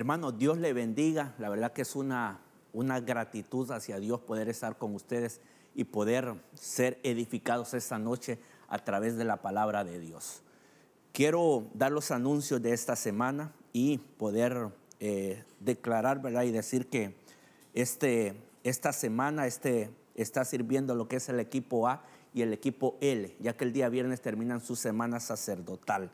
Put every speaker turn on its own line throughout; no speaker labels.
Hermano, Dios le bendiga. La verdad que es una, gratitud hacia Dios poder estar con ustedes y poder ser edificados esta noche a través de la palabra de Dios. Quiero dar los anuncios de esta semana y poder eh, declarar, ¿verdad? Y decir que este, esta semana este, está sirviendo lo que es el equipo A y el equipo L, ya que el día viernes terminan su semana sacerdotal.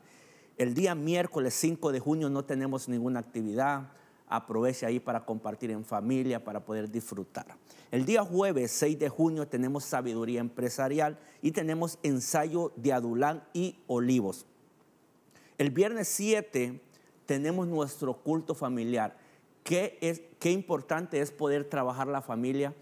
El día miércoles 5 de junio no tenemos ninguna actividad. Aproveche ahí para compartir en familia, para poder disfrutar. El día jueves 6 de junio tenemos sabiduría empresarial y tenemos ensayo de Adulán y Olivos. El viernes 7 tenemos nuestro culto familiar. Qué, es, qué importante es poder trabajar la familia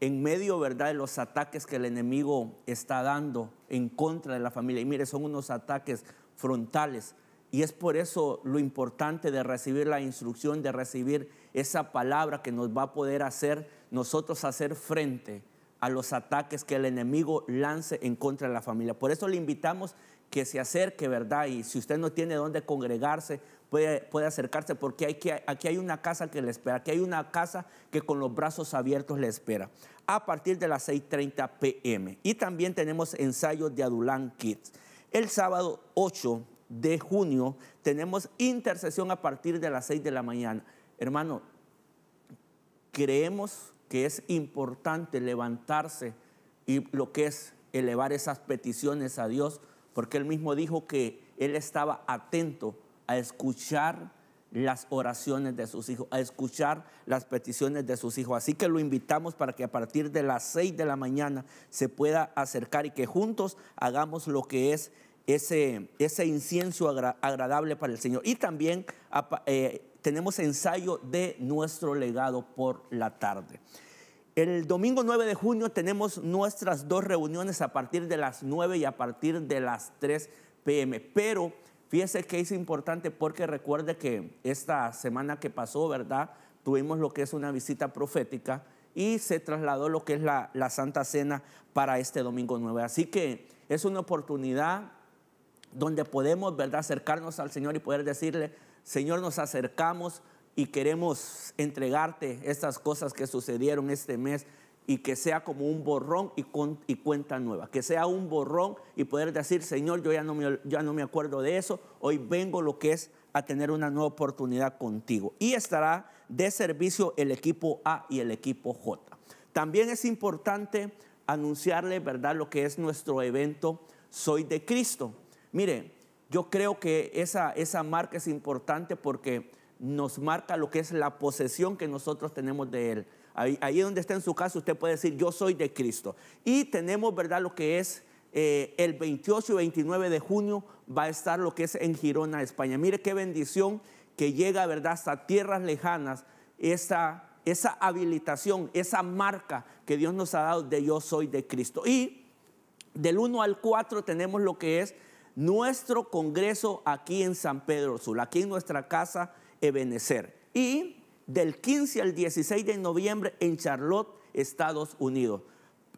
en medio, ¿verdad?, de los ataques que el enemigo está dando en contra de la familia. Y mire, son unos ataques frontales. Y es por eso lo importante de recibir la instrucción, de recibir esa palabra que nos va a poder hacer nosotros hacer frente a los ataques que el enemigo lance en contra de la familia. Por eso le invitamos que se acerque, ¿verdad? Y si usted no tiene dónde congregarse, puede, acercarse porque hay aquí hay una casa que le espera, aquí hay una casa que con los brazos abiertos le espera, a partir de las 6.30 pm. Y también tenemos ensayos de Adulán Kids. El sábado 8 de junio tenemos intercesión a partir de las 6 de la mañana. Hermano, creemos que es importante levantarse y lo que es elevar esas peticiones a Dios, porque él mismo dijo que él estaba atento a escuchar las oraciones de sus hijos, a escuchar las peticiones de sus hijos. Así que lo invitamos para que a partir de las 6 de la mañana se pueda acercar y que juntos hagamos lo que es ese, ese incienso agradable para el Señor. Y también eh, tenemos ensayo de nuestro legado por la tarde. El domingo 9 de junio tenemos nuestras dos reuniones a partir de las 9 y a partir de las 3 pm, pero Fíjese que es importante porque recuerde que esta semana que pasó, ¿verdad? Tuvimos lo que es una visita profética y se trasladó lo que es la, Santa Cena para este domingo 9. Así que es una oportunidad donde podemos, ¿verdad?, acercarnos al Señor y poder decirle, Señor, nos acercamos y queremos entregarte estas cosas que sucedieron este mes y que sea como un borrón y, y, cuenta nueva, que sea un borrón y poder decir, Señor, yo ya no, me, ya no me acuerdo de eso, hoy vengo lo que es a tener una nueva oportunidad contigo. Y estará de servicio el equipo A y el equipo J. También es importante anunciarle, ¿verdad?, lo que es nuestro evento Soy de Cristo. Mire, yo creo que esa, esa marca es importante porque nos marca lo que es la posesión que nosotros tenemos de Él Ahí, donde está en su casa usted puede decir, yo soy de Cristo. Y tenemos, ¿verdad? Lo que es eh, el 28 y 29 de junio va a estar lo que es en Girona, España. Mire qué bendición que llega, ¿verdad? Hasta tierras lejanas esa, esa habilitación, esa marca que Dios nos ha dado de yo soy de Cristo. Y del 1 al 4 tenemos lo que es nuestro congreso aquí en San Pedro Sula, aquí en nuestra casa Ebenecer. Y del 15 al 16 de noviembre en Charlotte, Estados Unidos.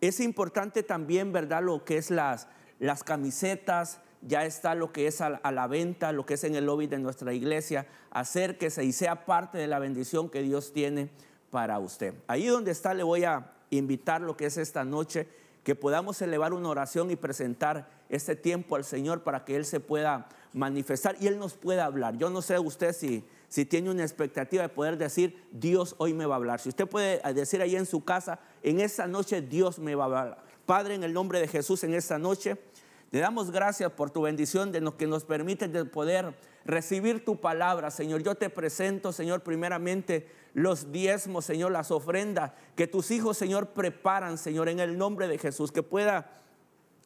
Es importante también, ¿verdad?, lo que es las, las camisetas, ya está lo que es a, la venta, lo que es en el lobby de nuestra iglesia. Acérquese y sea parte de la bendición que Dios tiene para usted. Ahí donde está le voy a invitar lo que es esta noche, que podamos elevar una oración y presentar este tiempo al Señor para que Él se pueda manifestar y Él nos pueda hablar. Yo no sé usted si si tiene una expectativa de poder decir, Dios hoy me va a hablar. Si usted puede eh, decir ahí en su casa, en esa noche Dios me va a hablar. Padre, en el nombre de Jesús, en esta noche, te damos gracias por tu bendición de lo que nos permite de poder recibir tu palabra, Señor. Yo te presento, Señor, primeramente los diezmos, Señor, las ofrendas que tus hijos, Señor, preparan, Señor, en el nombre de Jesús, que pueda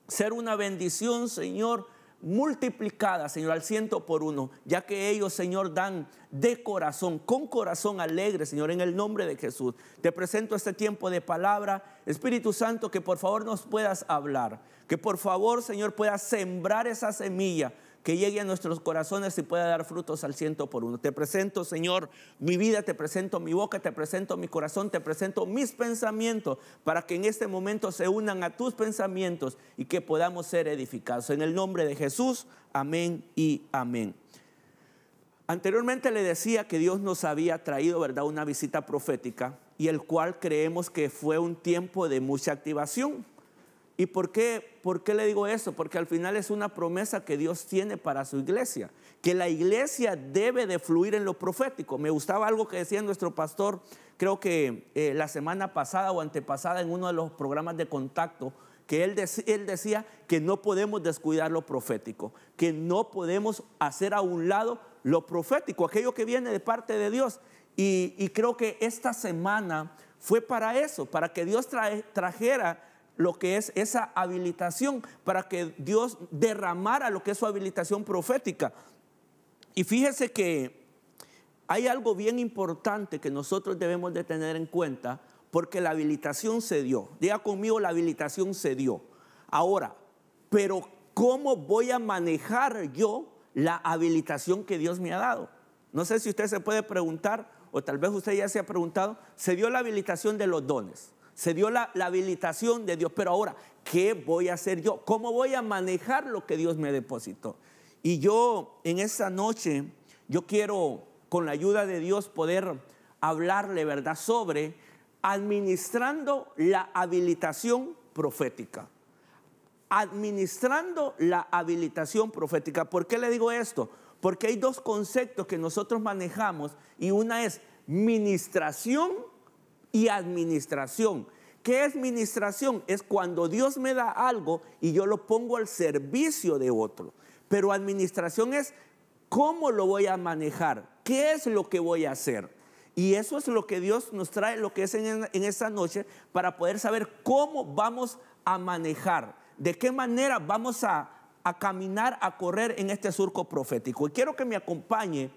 ser una bendición, Señor multiplicada, Señor, al ciento por uno, ya que ellos, Señor, dan de corazón, con corazón alegre, Señor, en el nombre de Jesús. Te presento este tiempo de palabra, Espíritu Santo, que por favor nos puedas hablar, que por favor, Señor, puedas sembrar esa semilla que llegue a nuestros corazones y pueda dar frutos al ciento por uno. Te presento, Señor, mi vida, te presento mi boca, te presento mi corazón, te presento mis pensamientos, para que en este momento se unan a tus pensamientos y que podamos ser edificados. En el nombre de Jesús, amén y amén. Anteriormente le decía que Dios nos había traído, ¿verdad?, una visita profética y el cual creemos que fue un tiempo de mucha activación. ¿Y por qué, por qué le digo eso? Porque al final es una promesa que Dios tiene para su iglesia, que la iglesia debe de fluir en lo profético. Me gustaba algo que decía nuestro pastor, creo que eh, la semana pasada o antepasada en uno de los programas de contacto, que él, decía que no podemos descuidar lo profético, que no podemos hacer a un lado lo profético, aquello que viene de parte de Dios. Y, creo que esta semana fue para eso, para que Dios trajera lo que es esa habilitación para que Dios derramara lo que es su habilitación profética. Y fíjese que hay algo bien importante que nosotros debemos de tener en cuenta porque la habilitación se dio. Diga conmigo, la habilitación se dio. Ahora, pero ¿cómo voy a manejar yo la habilitación que Dios me ha dado? No sé si usted se puede preguntar, o tal vez usted ya se ha preguntado, se dio la habilitación de los dones se dio la, habilitación de Dios, pero ahora, ¿qué voy a hacer yo? ¿Cómo voy a manejar lo que Dios me depositó? Y yo en esta noche, yo quiero con la ayuda de Dios poder hablarle, ¿verdad?, sobre administrando la habilitación profética. Administrando la habilitación profética. ¿Por qué le digo esto? Porque hay dos conceptos que nosotros manejamos y una es ministración y administración. ¿Qué es administración? Es cuando Dios me da algo y yo lo pongo al servicio de otro. Pero administración es cómo lo voy a manejar, qué es lo que voy a hacer. Y eso es lo que Dios nos trae, lo que es en, esta noche, para poder saber cómo vamos a manejar, de qué manera vamos a, a caminar, a correr en este surco profético. Y quiero que me acompañe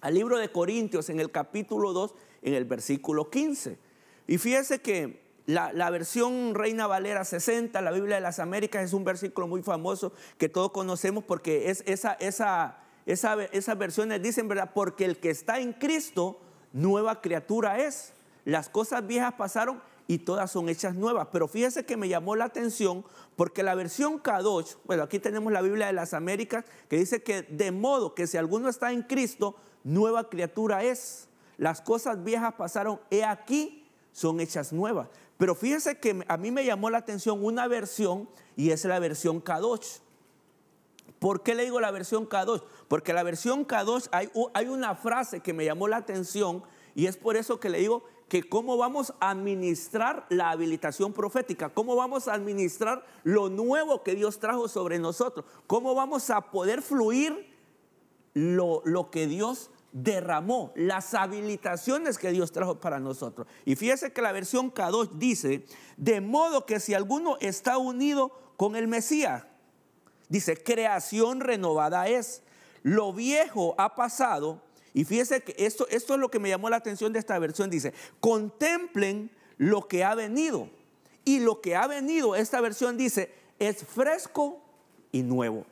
al libro de Corintios en el capítulo 2 en el versículo 15. Y fíjese que la, versión Reina Valera 60, la Biblia de las Américas, es un versículo muy famoso que todos conocemos porque es esa, esa, esas versiones dicen, ¿verdad? Porque el que está en Cristo, nueva criatura es. Las cosas viejas pasaron y todas son hechas nuevas. Pero fíjese que me llamó la atención porque la versión Kadosh, bueno, aquí tenemos la Biblia de las Américas, que dice que de modo que si alguno está en Cristo, nueva criatura es las cosas viejas pasaron, he aquí, son hechas nuevas. Pero fíjese que a mí me llamó la atención una versión y es la versión K2. ¿Por qué le digo la versión K2? Porque la versión K2 hay, una frase que me llamó la atención y es por eso que le digo que cómo vamos a administrar la habilitación profética, cómo vamos a administrar lo nuevo que Dios trajo sobre nosotros, cómo vamos a poder fluir lo, lo que Dios derramó, las habilitaciones que Dios trajo para nosotros. Y fíjese que la versión K2 dice, de modo que si alguno está unido con el Mesías, dice, creación renovada es, lo viejo ha pasado, y fíjese que esto, esto es lo que me llamó la atención de esta versión, dice, contemplen lo que ha venido, y lo que ha venido, esta versión dice, es fresco y nuevo.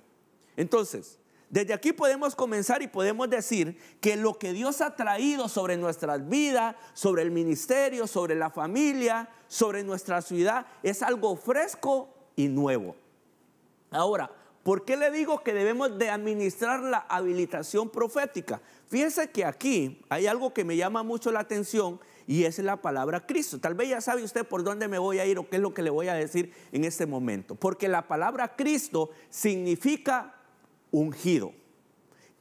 Entonces, desde aquí podemos comenzar y podemos decir que lo que Dios ha traído sobre nuestras vidas, sobre el ministerio, sobre la familia, sobre nuestra ciudad, es algo fresco y nuevo. Ahora, ¿por qué le digo que debemos de administrar la habilitación profética? Fíjense que aquí hay algo que me llama mucho la atención y es la palabra Cristo. Tal vez ya sabe usted por dónde me voy a ir o qué es lo que le voy a decir en este momento. Porque la palabra Cristo significa ungido.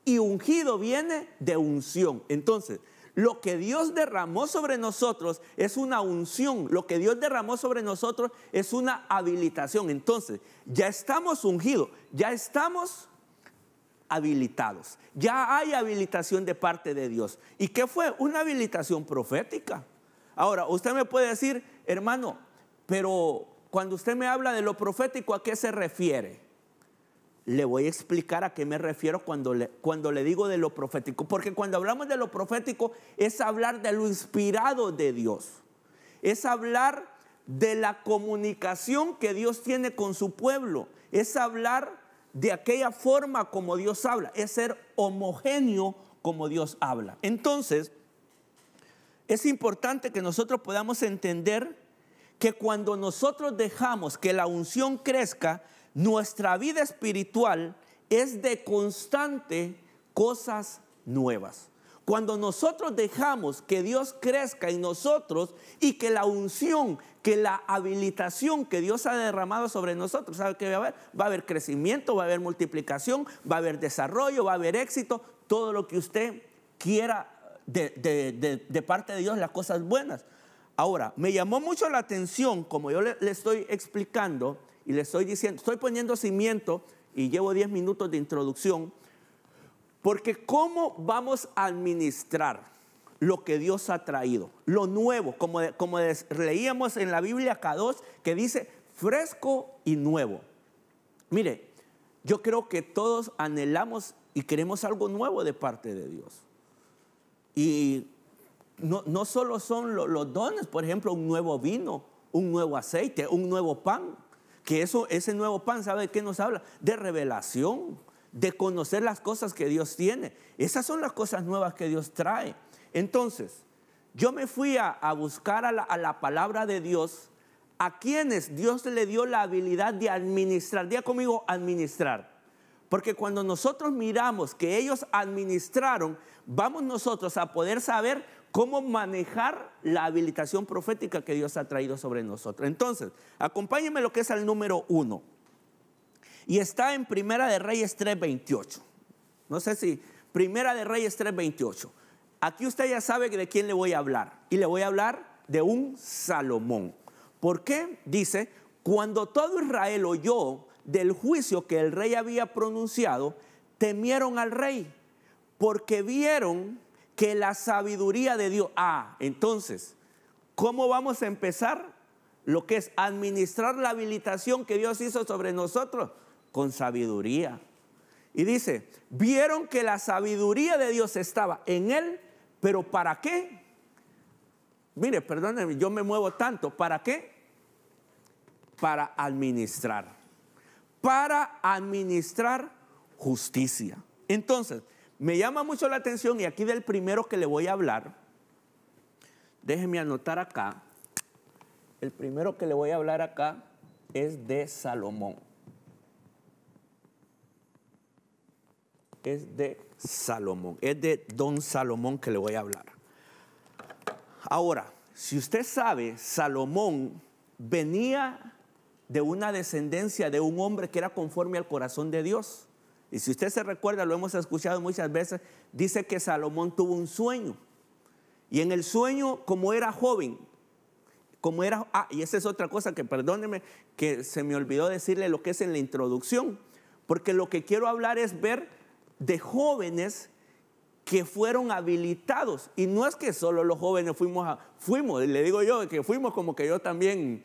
Y ungido viene de unción. Entonces, lo que Dios derramó sobre nosotros es una unción, lo que Dios derramó sobre nosotros es una habilitación. Entonces, ya estamos ungidos, ya estamos habilitados, ya hay habilitación de parte de Dios. ¿Y qué fue? Una habilitación profética. Ahora, usted me puede decir, hermano, pero cuando usted me habla de lo profético, ¿a qué se refiere? le voy a explicar a qué me refiero cuando le, cuando le digo de lo profético. Porque cuando hablamos de lo profético es hablar de lo inspirado de Dios. Es hablar de la comunicación que Dios tiene con su pueblo. Es hablar de aquella forma como Dios habla. Es ser homogéneo como Dios habla. Entonces, es importante que nosotros podamos entender que cuando nosotros dejamos que la unción crezca, nuestra vida espiritual es de constante cosas nuevas. Cuando nosotros dejamos que Dios crezca en nosotros y que la unción, que la habilitación que Dios ha derramado sobre nosotros, ¿sabe qué va a haber? Va a haber crecimiento, va a haber multiplicación, va a haber desarrollo, va a haber éxito, todo lo que usted quiera de, parte de Dios, las cosas buenas. Ahora, me llamó mucho la atención, como yo le estoy explicando, y le estoy diciendo, estoy poniendo cimiento y llevo 10 minutos de introducción, porque cómo vamos a administrar lo que Dios ha traído, lo nuevo, como, como leíamos en la Biblia K2, que dice fresco y nuevo. Mire, yo creo que todos anhelamos y queremos algo nuevo de parte de Dios. Y no, solo son los dones, por ejemplo, un nuevo vino, un nuevo aceite, un nuevo pan, que eso, ese nuevo pan, ¿sabe de qué nos habla? De revelación, de conocer las cosas que Dios tiene. Esas son las cosas nuevas que Dios trae. Entonces, yo me fui a, buscar a la, palabra de Dios, a quienes Dios le dio la habilidad de administrar. Día conmigo, administrar. Porque cuando nosotros miramos que ellos administraron, vamos nosotros a poder saber cómo manejar la habilitación profética que Dios ha traído sobre nosotros. Entonces, acompáñenme lo que es el número uno. Y está en Primera de Reyes 3.28. No sé si Primera de Reyes 3.28. Aquí usted ya sabe de quién le voy a hablar. Y le voy a hablar de un Salomón. ¿Por qué? Dice, cuando todo Israel oyó del juicio que el rey había pronunciado, temieron al rey, porque vieron que la sabiduría de Dios. Ah, entonces, ¿cómo vamos a empezar lo que es administrar la habilitación que Dios hizo sobre nosotros? Con sabiduría. Y dice, vieron que la sabiduría de Dios estaba en él, pero ¿para qué? Mire, perdónenme, yo me muevo tanto. ¿Para qué? Para administrar. Para administrar justicia. Entonces, me llama mucho la atención y aquí del primero que le voy a hablar, déjenme anotar acá, el primero que le voy a hablar acá es de Salomón. Es de Salomón, es de don Salomón que le voy a hablar. Ahora, si usted sabe, Salomón venía de una descendencia de un hombre que era conforme al corazón de Dios. Y si usted se recuerda, lo hemos escuchado muchas veces, dice que Salomón tuvo un sueño. Y en el sueño, como era joven, como era, ah, y esa es otra cosa que perdóneme, que se me olvidó decirle lo que es en la introducción, porque lo que quiero hablar es ver de jóvenes que fueron habilitados. Y no es que solo los jóvenes fuimos, a, fuimos, le digo yo, que fuimos como que yo también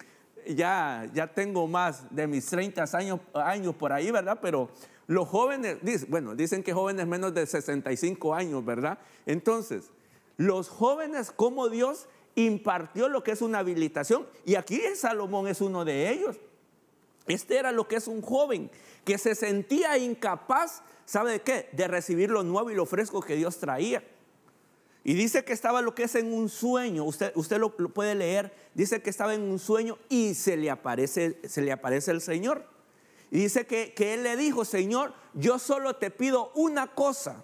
ya, ya tengo más de mis 30 años, años por ahí, ¿verdad? Pero los jóvenes, bueno, dicen que jóvenes menos de 65 años, ¿verdad? Entonces, los jóvenes como Dios impartió lo que es una habilitación, y aquí Salomón es uno de ellos. Este era lo que es un joven que se sentía incapaz, ¿sabe de qué? De recibir lo nuevo y lo fresco que Dios traía. Y dice que estaba lo que es en un sueño, usted, usted lo, lo puede leer, dice que estaba en un sueño y se le aparece, se le aparece el Señor. Y dice que, él le dijo, Señor, yo solo te pido una cosa,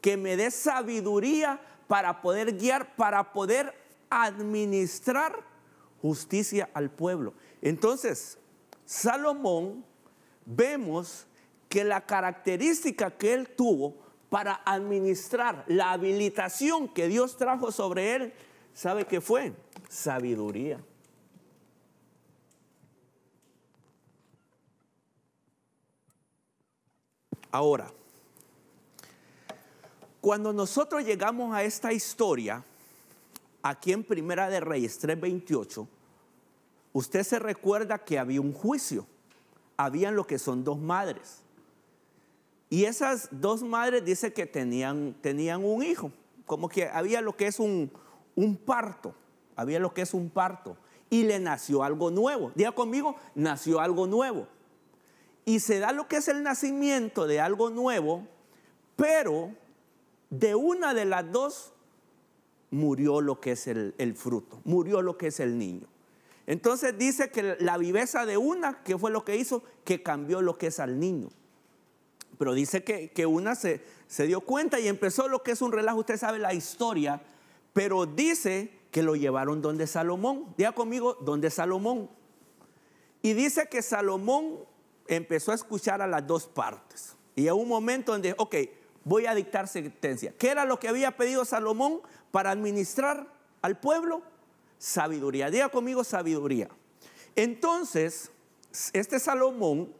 que me dé sabiduría para poder guiar, para poder administrar justicia al pueblo. Entonces, Salomón, vemos que la característica que él tuvo para administrar la habilitación que Dios trajo sobre él, ¿sabe qué fue? Sabiduría. Ahora, cuando nosotros llegamos a esta historia, aquí en Primera de Reyes 3:28, usted se recuerda que había un juicio. Habían lo que son dos madres. Y esas dos madres dice que tenían, tenían un hijo, como que había lo que es un, un parto, había lo que es un parto. Y le nació algo nuevo. Diga conmigo, nació algo nuevo y se da lo que es el nacimiento de algo nuevo, pero de una de las dos murió lo que es el, fruto, murió lo que es el niño. Entonces dice que la viveza de una, que fue lo que hizo? Que cambió lo que es al niño. Pero dice que, una se, se dio cuenta y empezó lo que es un relajo, usted sabe la historia, pero dice que lo llevaron donde Salomón. Diga conmigo, donde Salomón. Y dice que Salomón empezó a escuchar a las dos partes. Y a un momento donde, ok, voy a dictar sentencia. ¿Qué era lo que había pedido Salomón para administrar al pueblo? Sabiduría. Diga conmigo sabiduría. Entonces, este Salomón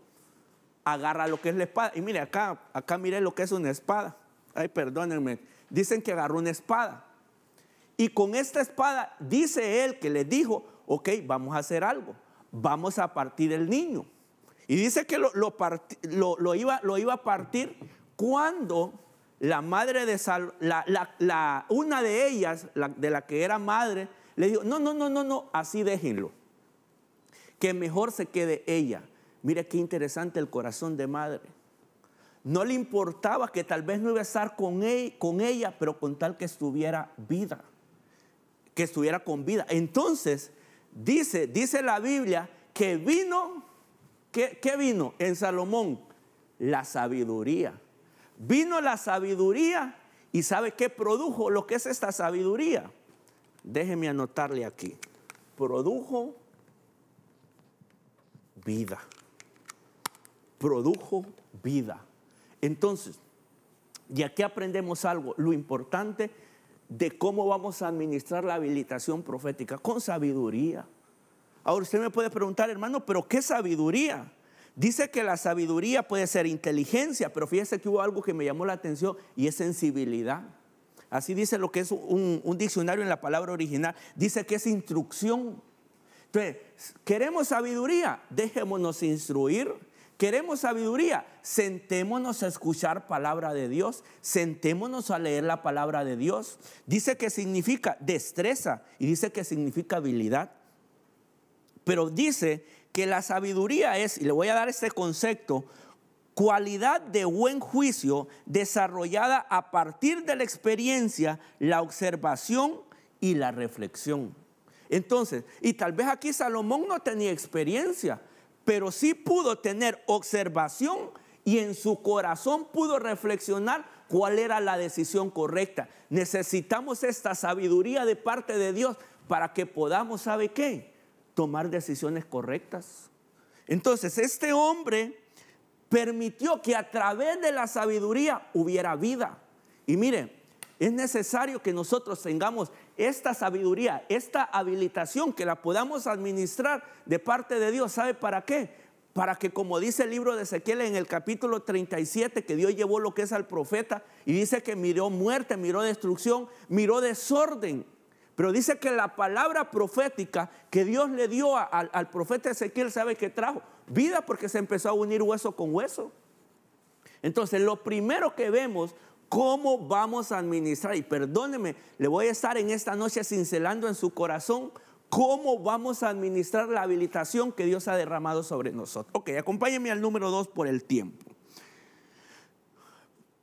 agarra lo que es la espada. Y mire, acá, acá mire lo que es una espada. Ay, perdónenme. Dicen que agarró una espada. Y con esta espada dice él que le dijo, ok, vamos a hacer algo. Vamos a partir el niño. Y dice que lo, iba, a partir cuando la madre de Sal, la, una de ellas, de la que era madre, le dijo, no, no, no, no, no, así déjenlo. Que mejor se quede ella. Mire qué interesante el corazón de madre. No le importaba que tal vez no iba a estar con, e, con ella, pero con tal que estuviera vida. Que estuviera con vida. Entonces, dice, dice la Biblia que vino ¿Qué, vino en Salomón? La sabiduría. Vino la sabiduría y ¿sabe qué produjo? Lo que es esta sabiduría. Déjeme anotarle aquí. Produjo vida. Produjo vida. Entonces, y aquí aprendemos algo, lo importante de cómo vamos a administrar la habilitación profética con sabiduría. Ahora usted me puede preguntar, hermano, pero ¿qué sabiduría? Dice que la sabiduría puede ser inteligencia, pero fíjese que hubo algo que me llamó la atención y es sensibilidad. Así dice lo que es un, diccionario en la palabra original. Dice que es instrucción. Entonces, queremos sabiduría, dejémonos instruir. Queremos sabiduría, sentémonos a escuchar palabra de Dios, sentémonos a leer la palabra de Dios. Dice que significa destreza y dice que significa habilidad. Pero dice que la sabiduría es, y le voy a dar este concepto, cualidad de buen juicio desarrollada a partir de la experiencia, la observación y la reflexión. Entonces, y tal vez aquí Salomón no tenía experiencia, pero sí pudo tener observación y en su corazón pudo reflexionar cuál era la decisión correcta. Necesitamos esta sabiduría de parte de Dios para que podamos, saber qué? tomar decisiones correctas. Entonces, este hombre permitió que a través de la sabiduría hubiera vida. Y mire, es necesario que nosotros tengamos esta sabiduría, esta habilitación, que la podamos administrar de parte de Dios. ¿Sabe para qué? Para que, como dice el libro de Ezequiel en el capítulo 37, que Dios llevó lo que es al profeta y dice que miró muerte, miró destrucción, miró desorden. Pero dice que la palabra profética que Dios le dio al profeta Ezequiel, ¿sabe qué trajo? Vida porque se empezó a unir hueso con hueso. Entonces, lo primero que vemos, cómo vamos a administrar, y perdóneme, le voy a estar en esta noche cincelando en su corazón cómo vamos a administrar la habilitación que Dios ha derramado sobre nosotros. Ok, acompáñenme al número 2 por el tiempo.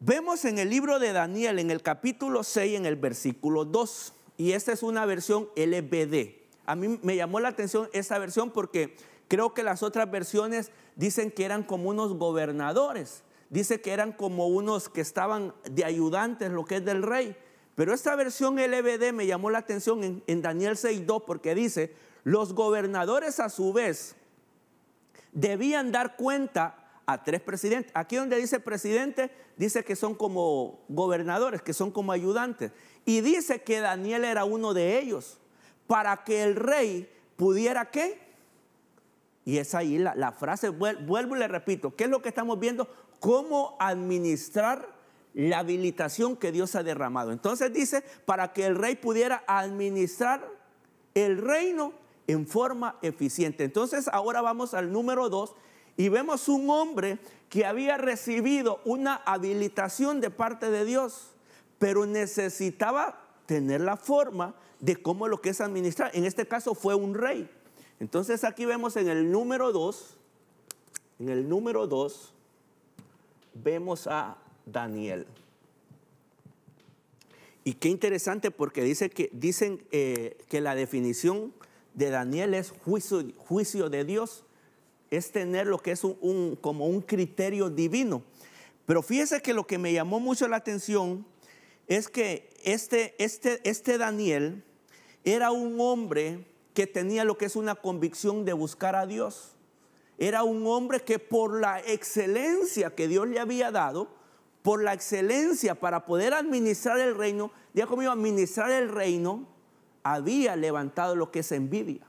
Vemos en el libro de Daniel, en el capítulo 6, en el versículo 2 y esta es una versión LBD. A mí me llamó la atención esta versión porque creo que las otras versiones dicen que eran como unos gobernadores, dice que eran como unos que estaban de ayudantes, lo que es del rey. Pero esta versión LBD me llamó la atención en, en Daniel 6.2 porque dice, los gobernadores a su vez debían dar cuenta a tres presidentes. Aquí donde dice presidente, dice que son como gobernadores, que son como ayudantes. Y dice que Daniel era uno de ellos, para que el rey pudiera qué. Y es ahí la, frase, vuelvo y le repito, ¿qué es lo que estamos viendo? Cómo administrar la habilitación que Dios ha derramado. Entonces dice, para que el rey pudiera administrar el reino en forma eficiente. Entonces ahora vamos al número dos y vemos un hombre que había recibido una habilitación de parte de Dios, pero necesitaba tener la forma de cómo lo que es administrar. En este caso fue un rey. Entonces aquí vemos en el número 2, en el número 2, vemos a Daniel. Y qué interesante porque dice que, dicen eh, que la definición de Daniel es juicio, juicio de Dios es tener lo que es un, como un criterio divino. Pero fíjese que lo que me llamó mucho la atención es que este, este, este Daniel era un hombre que tenía lo que es una convicción de buscar a Dios. Era un hombre que por la excelencia que Dios le había dado, por la excelencia para poder administrar el reino, ya como iba a administrar el reino, había levantado lo que es envidia.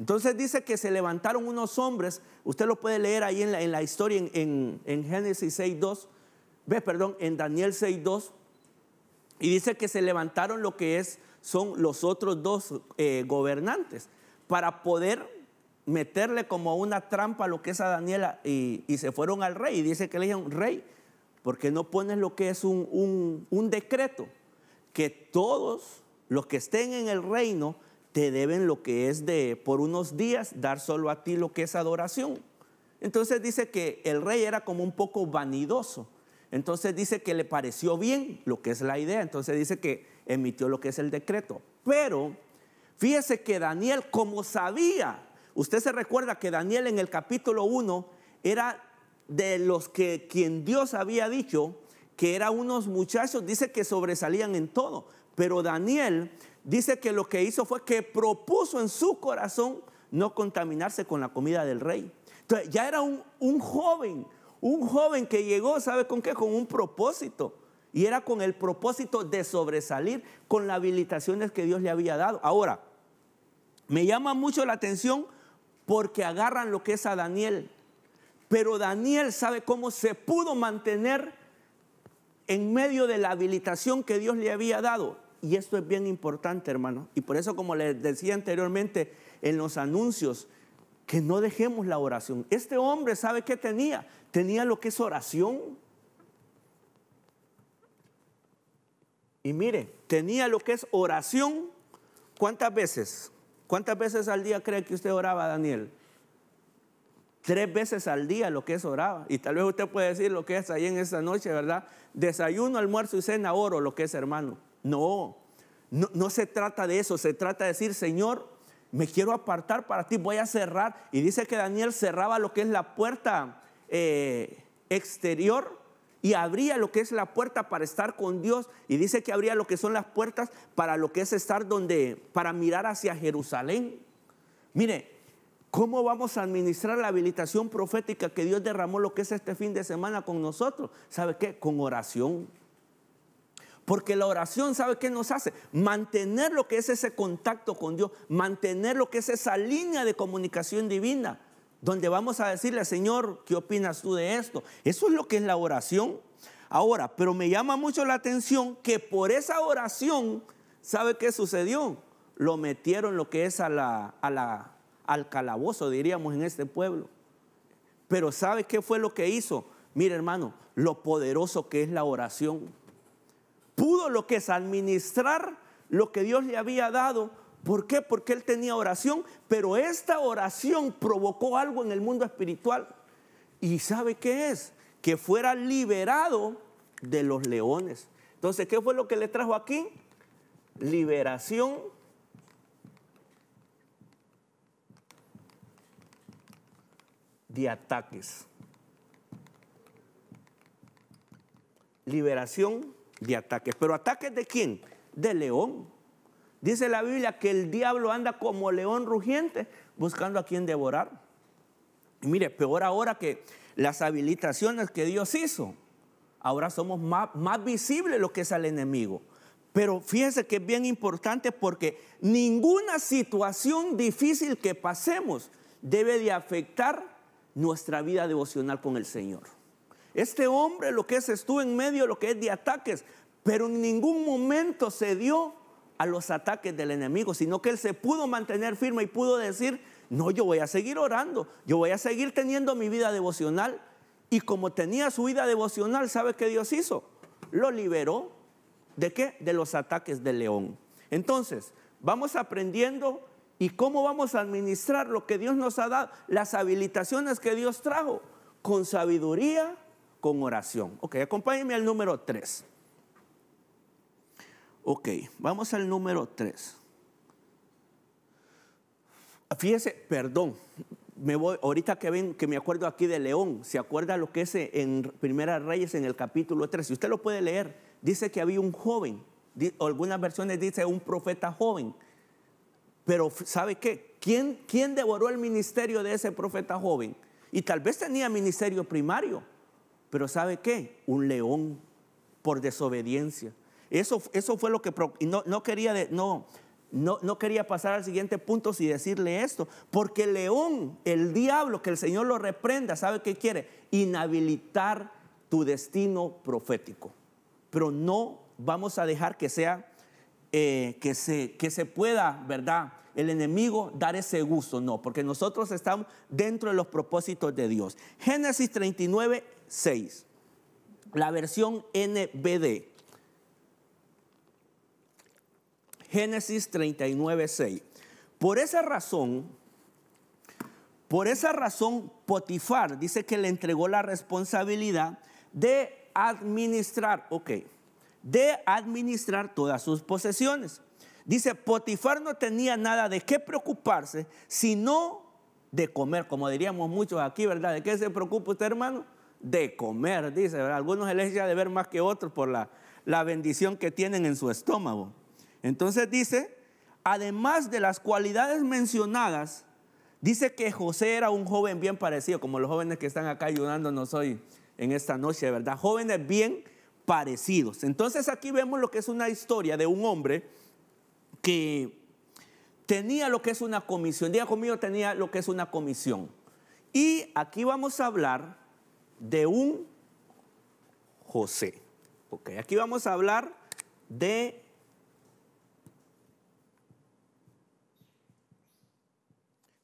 Entonces dice que se levantaron unos hombres, usted lo puede leer ahí en la, historia en, Génesis 6.2, ve, perdón, en Daniel 6.2, y dice que se levantaron lo que es, son los otros dos eh, gobernantes para poder meterle como una trampa lo que es a Daniel y, se fueron al rey y dice que le dijeron, rey, porque no pones lo que es un decreto? Que todos los que estén en el reino te deben lo que es de por unos días dar solo a ti lo que es adoración. Entonces dice que el rey era como un poco vanidoso. Entonces dice que le pareció bien lo que es la idea. Entonces dice que emitió lo que es el decreto. Pero fíjese que Daniel, como sabía, usted se recuerda que Daniel en el capítulo 1 era de los que quien Dios había dicho que eran unos muchachos, dice que sobresalían en todo. Pero Daniel dice que lo que hizo fue que propuso en su corazón no contaminarse con la comida del rey. Entonces ya era un, joven, un joven que llegó, ¿sabe con qué? Con un propósito. Y era con el propósito de sobresalir con las habilitaciones que Dios le había dado. Ahora, me llama mucho la atención porque agarran lo que es a Daniel. Pero Daniel sabe cómo se pudo mantener en medio de la habilitación que Dios le había dado. Y esto es bien importante, hermano. Y por eso, como les decía anteriormente en los anuncios, que no dejemos la oración. Este hombre sabe qué tenía. Tenía lo que es oración. Y mire, tenía lo que es oración. ¿Cuántas veces? ¿Cuántas veces al día cree que usted oraba, Daniel? Tres veces al día lo que es oraba. Y tal vez usted puede decir lo que es ahí en esta noche, ¿verdad? Desayuno, almuerzo y cena, oro, lo que es hermano. No, no, se trata de eso, se trata de decir, Señor, me quiero apartar para ti, voy a cerrar. Y dice que Daniel cerraba lo que es la puerta eh, exterior y abría lo que es la puerta para estar con Dios. Y dice que abría lo que son las puertas para lo que es estar donde, para mirar hacia Jerusalén. Mire, ¿cómo vamos a administrar la habilitación profética que Dios derramó lo que es este fin de semana con nosotros? ¿Sabe qué? Con oración. Porque la oración, ¿sabe qué nos hace? Mantener lo que es ese contacto con Dios, mantener lo que es esa línea de comunicación divina, donde vamos a decirle, Señor, ¿qué opinas tú de esto? Eso es lo que es la oración. Ahora, pero me llama mucho la atención que por esa oración, ¿sabe qué sucedió? Lo metieron lo que es a la, al calabozo, diríamos, en este pueblo. Pero ¿sabe qué fue lo que hizo? Mire, hermano, lo poderoso que es la oración pudo lo que es administrar lo que Dios le había dado. ¿Por qué? Porque él tenía oración, pero esta oración provocó algo en el mundo espiritual. ¿Y sabe qué es? Que fuera liberado de los leones. Entonces, ¿qué fue lo que le trajo aquí? Liberación. de ataques. Liberación de ataques. ¿Pero ataques de quién? De león. Dice la Biblia que el diablo anda como león rugiente buscando a quien devorar. Y mire, peor ahora que las habilitaciones que Dios hizo, ahora somos más, más visibles lo que es al enemigo. Pero fíjense que es bien importante porque ninguna situación difícil que pasemos debe de afectar nuestra vida devocional con el Señor. Este hombre lo que es estuvo en medio de lo que es de ataques, pero en ningún momento se dio a los ataques del enemigo, sino que él se pudo mantener firme y pudo decir, no, yo voy a seguir orando, yo voy a seguir teniendo mi vida devocional. Y como tenía su vida devocional, ¿sabe qué Dios hizo? Lo liberó. ¿De qué? De los ataques del león. Entonces, vamos aprendiendo y cómo vamos a administrar lo que Dios nos ha dado, las habilitaciones que Dios trajo, con sabiduría, con oración. Ok, acompáñenme al número 3. Ok, vamos al número 3. Fíjese, perdón, me voy, ahorita que ven, que me acuerdo aquí de León, ¿se acuerda lo que es en Primera Reyes en el capítulo 3? Si usted lo puede leer, dice que había un joven, algunas versiones dice un profeta joven, pero ¿sabe qué? ¿Quién, quién devoró el ministerio de ese profeta joven? Y tal vez tenía ministerio primario, pero ¿sabe qué? Un león por desobediencia. Eso, eso fue lo que no, no quería no, no, quería pasar al siguiente punto si decirle esto, porque el león, el diablo, que el Señor lo reprenda, ¿sabe qué quiere? Inhabilitar tu destino profético. Pero no vamos a dejar que sea, eh, que, se, que se pueda, ¿verdad? El enemigo dar ese gusto, no, porque nosotros estamos dentro de los propósitos de Dios. Génesis 39 6. La versión NBD. Génesis 39, 6. Por esa razón, por esa razón Potifar dice que le entregó la responsabilidad de administrar, ok, de administrar todas sus posesiones. Dice, Potifar no tenía nada de qué preocuparse, sino de comer, como diríamos muchos aquí, ¿verdad? ¿De qué se preocupa usted, hermano? de comer, dice. Algunos se de ver más que otros por la, la bendición que tienen en su estómago. Entonces dice, además de las cualidades mencionadas, dice que José era un joven bien parecido, como los jóvenes que están acá ayudándonos hoy en esta noche, ¿verdad? Jóvenes bien parecidos. Entonces aquí vemos lo que es una historia de un hombre que tenía lo que es una comisión. Diga conmigo, tenía lo que es una comisión. Y aquí vamos a hablar de un José. Ok, aquí vamos a hablar de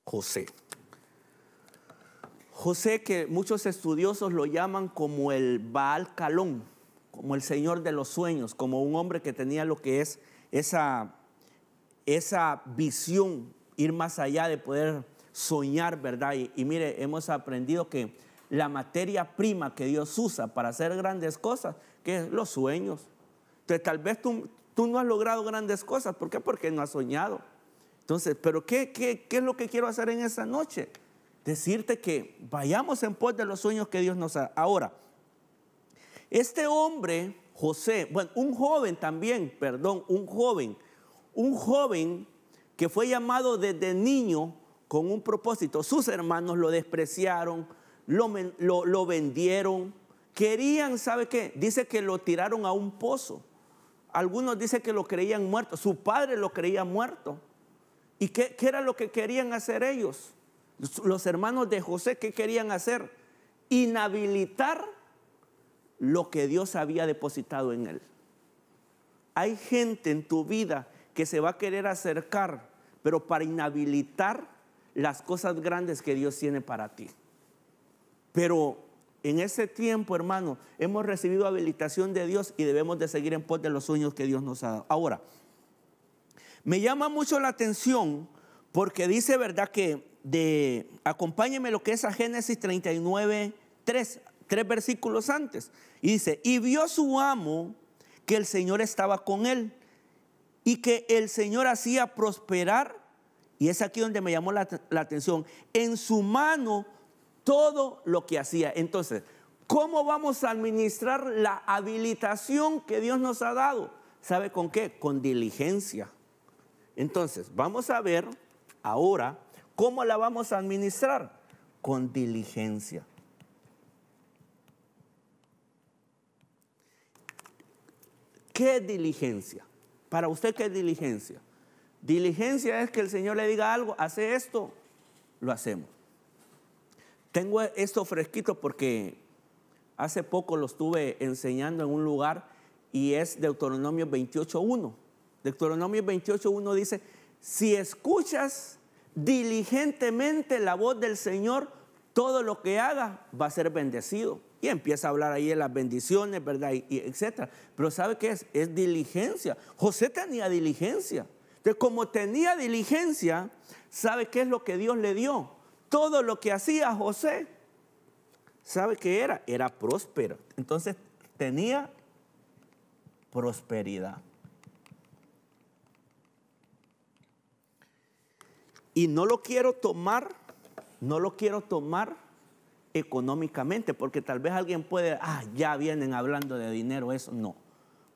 José. José que muchos estudiosos lo llaman como el Baal Calón, como el señor de los sueños, como un hombre que tenía lo que es esa, esa visión, ir más allá de poder soñar, ¿verdad? y mire, hemos aprendido que la materia prima que Dios usa para hacer grandes cosas, que es los sueños. Entonces, tal vez tú, no has logrado grandes cosas. ¿Por qué? Porque no has soñado. Entonces, ¿pero qué, qué, es lo que quiero hacer en esa noche? Decirte que vayamos en pos de los sueños que Dios nos ha. Ahora, este hombre, José, bueno, un joven también, perdón, un joven, un joven que fue llamado desde niño con un propósito. Sus hermanos lo despreciaron, lo, vendieron. Querían, ¿sabe qué? Dice que lo tiraron a un pozo. Algunos dicen que lo creían muerto. Su padre lo creía muerto. ¿Y qué, qué era lo que querían hacer ellos? Los hermanos de José, ¿qué querían hacer? Inhabilitar lo que Dios había depositado en él. Hay gente en tu vida que se va a querer acercar, pero para inhabilitar las cosas grandes que Dios tiene para ti. Pero en ese tiempo, hermano, hemos recibido habilitación de Dios y debemos de seguir en pos de los sueños que Dios nos ha dado. Ahora, me llama mucho la atención porque dice, ¿verdad? Que de, acompáñeme lo que es a Génesis 39, 3, tres versículos antes. Y dice, y vio su amo que el Señor estaba con él y que el Señor hacía prosperar, y es aquí donde me llamó la, la atención, en su mano todo lo que hacía. Entonces, ¿cómo vamos a administrar la habilitación que Dios nos ha dado? ¿Sabe con qué? Con diligencia. Entonces, vamos a ver ahora cómo la vamos a administrar. Con diligencia. ¿Qué diligencia? Para usted, ¿qué es diligencia? Diligencia es que el Señor le diga algo, hace esto, lo hacemos. Tengo esto fresquito porque hace poco lo estuve enseñando en un lugar y es Deuteronomio 28.1. Deuteronomio 28.1 dice, si escuchas diligentemente la voz del Señor, todo lo que haga va a ser bendecido. Y empieza a hablar ahí de las bendiciones, ¿verdad? Y, etcétera. Pero ¿sabe qué es? Es diligencia. José tenía diligencia. Entonces, como tenía diligencia, ¿sabe qué es lo que Dios le dio? todo lo que hacía José, ¿sabe qué era? Era próspero. Entonces tenía prosperidad. Y no lo quiero tomar, no lo quiero tomar económicamente, porque tal vez alguien puede, ah, ya vienen hablando de dinero, eso no.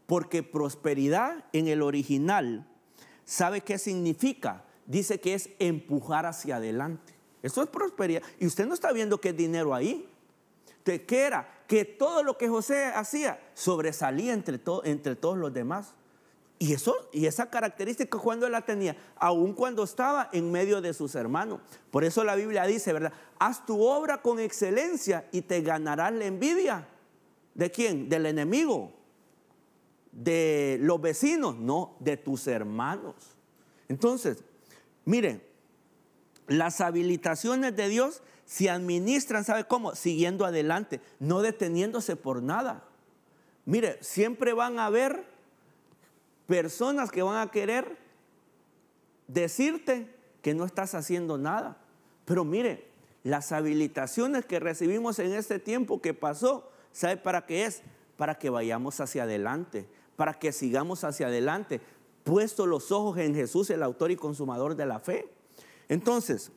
Porque prosperidad en el original, ¿sabe qué significa? Dice que es empujar hacia adelante. Eso es prosperidad. Y usted no está viendo que dinero ahí. Te que todo lo que José hacía sobresalía entre, entre todos los demás. Y, eso, y esa característica cuando la tenía, Aún cuando estaba en medio de sus hermanos. Por eso la Biblia dice, ¿verdad? Haz tu obra con excelencia y te ganarás la envidia. ¿De quién? Del enemigo. De los vecinos, no, de tus hermanos. Entonces, miren, las habilitaciones de Dios se administran, ¿sabe cómo? Siguiendo adelante, no deteniéndose por nada. Mire, siempre van a haber personas que van a querer decirte que no estás haciendo nada. Pero mire, las habilitaciones que recibimos en este tiempo que pasó, ¿sabe para qué es? Para que vayamos hacia adelante, para que sigamos hacia adelante, puesto los ojos en Jesús, el autor y consumador de la fe. Entonces,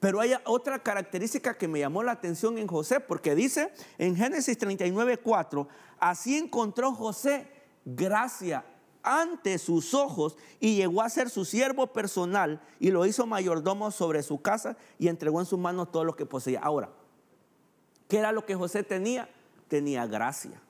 pero hay otra característica que me llamó la atención en José, porque dice en Génesis 39, 4, así encontró José gracia ante sus ojos y llegó a ser su siervo personal y lo hizo mayordomo sobre su casa y entregó en sus manos todo lo que poseía. Ahora, ¿qué era lo que José tenía? Tenía gracia.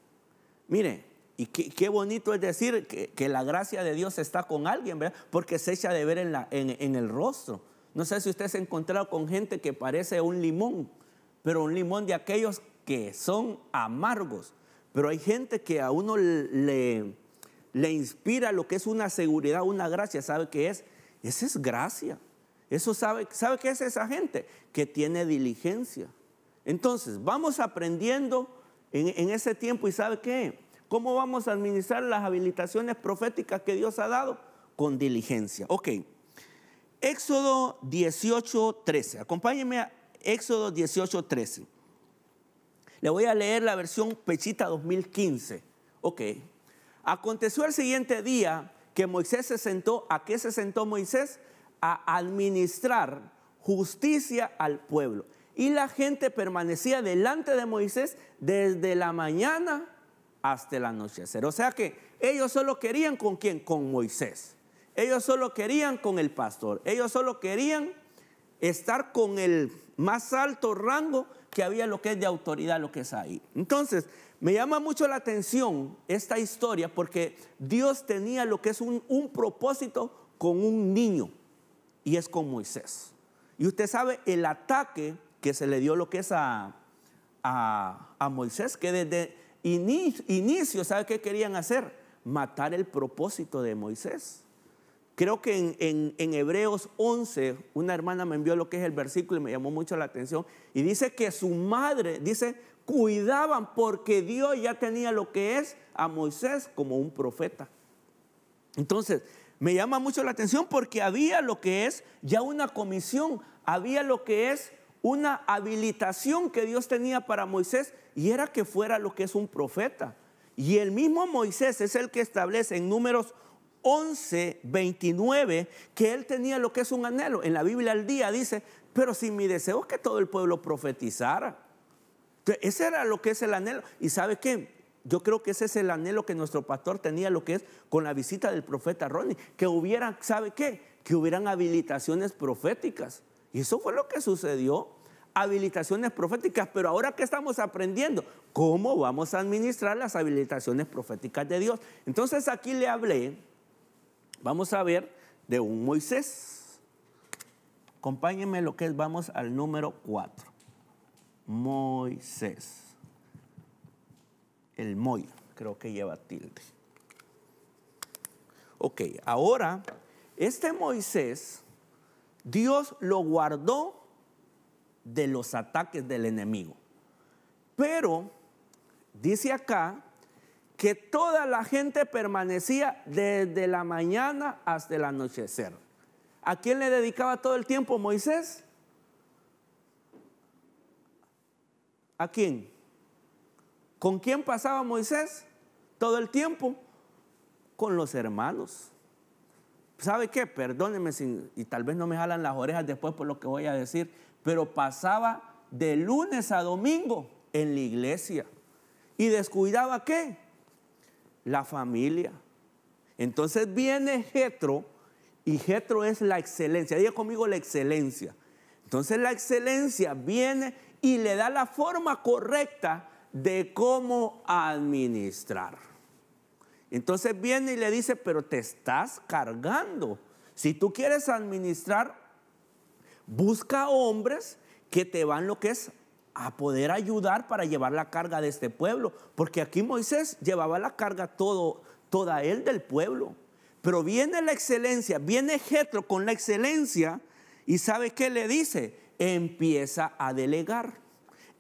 Mire, y qué, bonito es decir que, la gracia de Dios está con alguien, Porque se echa de ver en el rostro. No sé si usted se ha encontrado con gente que parece un limón, pero un limón de aquellos que son amargos. Pero hay gente que a uno le, inspira lo que es una seguridad, una gracia. ¿Sabe qué es? Esa es gracia. Eso sabe, ¿sabe qué es esa gente? Que tiene diligencia. Entonces, vamos aprendiendo en, en ese tiempo y ¿sabe qué? ¿Cómo vamos a administrar las habilitaciones proféticas que Dios ha dado? Con diligencia. Ok. Éxodo 18, 13. Acompáñenme a Éxodo 18, 13. Le voy a leer la versión Pechita 2015. Ok. Aconteció el siguiente día que Moisés se sentó. ¿A qué se sentó Moisés? A administrar justicia al pueblo. Y la gente permanecía delante de Moisés desde la mañana hasta el anochecer. O sea que ellos solo querían con quién? Con Moisés. Ellos solo querían con el pastor, ellos solo querían estar con el más alto rango que había lo que es de autoridad, lo que es ahí. Entonces, me llama mucho la atención esta historia porque Dios tenía lo que es un, propósito con un niño y es con Moisés. Y usted sabe el ataque que se le dio lo que es a, Moisés, que desde inicio, inicio, ¿sabe qué querían hacer? Matar el propósito de Moisés. Creo que en, Hebreos 11, una hermana me envió lo que es el versículo y me llamó mucho la atención. Y dice que su madre, dice, cuidaban porque Dios ya tenía lo que es a Moisés como un profeta. Entonces, me llama mucho la atención porque había lo que es ya una comisión, había lo que es una habilitación que Dios tenía para Moisés y era que fuera lo que es un profeta. Y el mismo Moisés es el que establece en números 11, 29, que él tenía lo que es un anhelo. En la Biblia al día dice, pero si mi deseo es que todo el pueblo profetizara. ese era lo que es el anhelo. ¿Y sabe qué? Yo creo que ese es el anhelo que nuestro pastor tenía, lo que es con la visita del profeta Ronnie, que hubieran, ¿sabe qué? Que hubieran habilitaciones proféticas. Y eso fue lo que sucedió habilitaciones proféticas, pero ahora que estamos aprendiendo cómo vamos a administrar las habilitaciones proféticas de Dios. Entonces aquí le hablé Vamos a ver de un Moisés. Acompáñenme lo que es, vamos al número 4. Moisés. El Moy, creo que lleva tilde. Ok, ahora, este Moisés, Dios lo guardó de los ataques del enemigo. Pero dice acá que toda la gente permanecía desde la mañana hasta el anochecer. ¿A quién le dedicaba todo el tiempo Moisés? ¿A quién? ¿Con quién pasaba Moisés todo el tiempo? Con los hermanos. ¿Sabe qué? Perdónenme si, y tal vez no me jalan las orejas después por lo que voy a decir, pero pasaba de lunes a domingo en la iglesia. ¿Y descuidaba qué? la familia. Entonces viene Jetro y Jetro es la excelencia. Diga conmigo la excelencia. Entonces la excelencia viene y le da la forma correcta de cómo administrar. Entonces viene y le dice, pero te estás cargando. Si tú quieres administrar, busca hombres que te van lo que es a poder ayudar para llevar la carga de este pueblo, porque aquí Moisés llevaba la carga todo, toda él del pueblo. Pero viene la excelencia, viene Jetro con la excelencia y sabe qué le dice, empieza a delegar.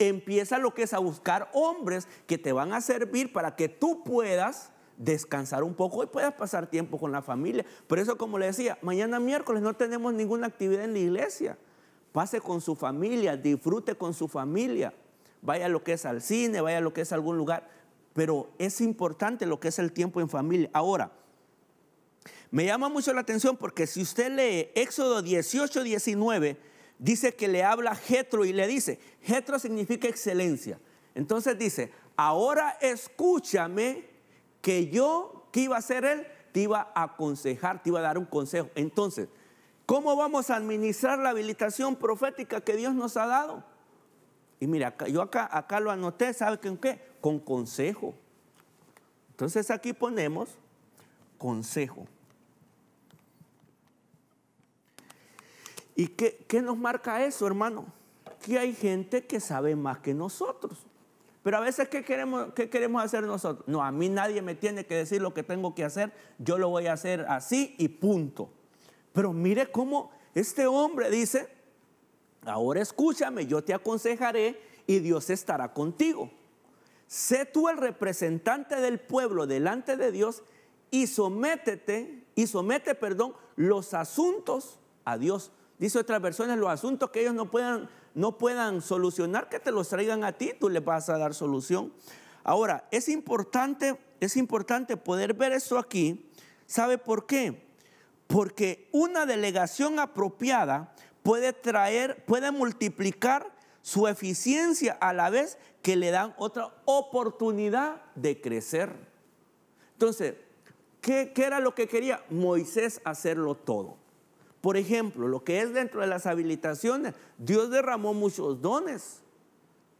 Empieza lo que es a buscar hombres que te van a servir para que tú puedas descansar un poco y puedas pasar tiempo con la familia. Por eso, como le decía, mañana miércoles no tenemos ninguna actividad en la iglesia pase con su familia, disfrute con su familia, vaya lo que es al cine, vaya lo que es a algún lugar, pero es importante lo que es el tiempo en familia. Ahora, me llama mucho la atención porque si usted lee Éxodo 18, 19, dice que le habla Jetro y le dice, Jetro significa excelencia. Entonces dice, ahora escúchame que yo, ¿qué iba a ser él? Te iba a aconsejar, te iba a dar un consejo. Entonces, ¿Cómo vamos a administrar la habilitación profética que Dios nos ha dado? Y mira, yo acá, acá lo anoté, ¿sabe con qué? Con consejo. Entonces aquí ponemos consejo. ¿Y qué, nos marca eso, hermano? Que hay gente que sabe más que nosotros. Pero a veces, ¿qué queremos, ¿qué queremos hacer nosotros? No, a mí nadie me tiene que decir lo que tengo que hacer. Yo lo voy a hacer así y punto. Pero mire cómo este hombre dice, ahora escúchame, yo te aconsejaré y Dios estará contigo. Sé tú el representante del pueblo delante de Dios y sométete, y somete, perdón, los asuntos a Dios. Dice otras personas los asuntos que ellos no puedan, no puedan solucionar, que te los traigan a ti, tú le vas a dar solución. Ahora, es importante, es importante poder ver esto aquí. ¿Sabe por qué? Porque una delegación apropiada puede traer, puede multiplicar su eficiencia a la vez que le dan otra oportunidad de crecer. Entonces, ¿qué, qué era lo que quería Moisés hacerlo todo? Por ejemplo, lo que es dentro de las habilitaciones, Dios derramó muchos dones.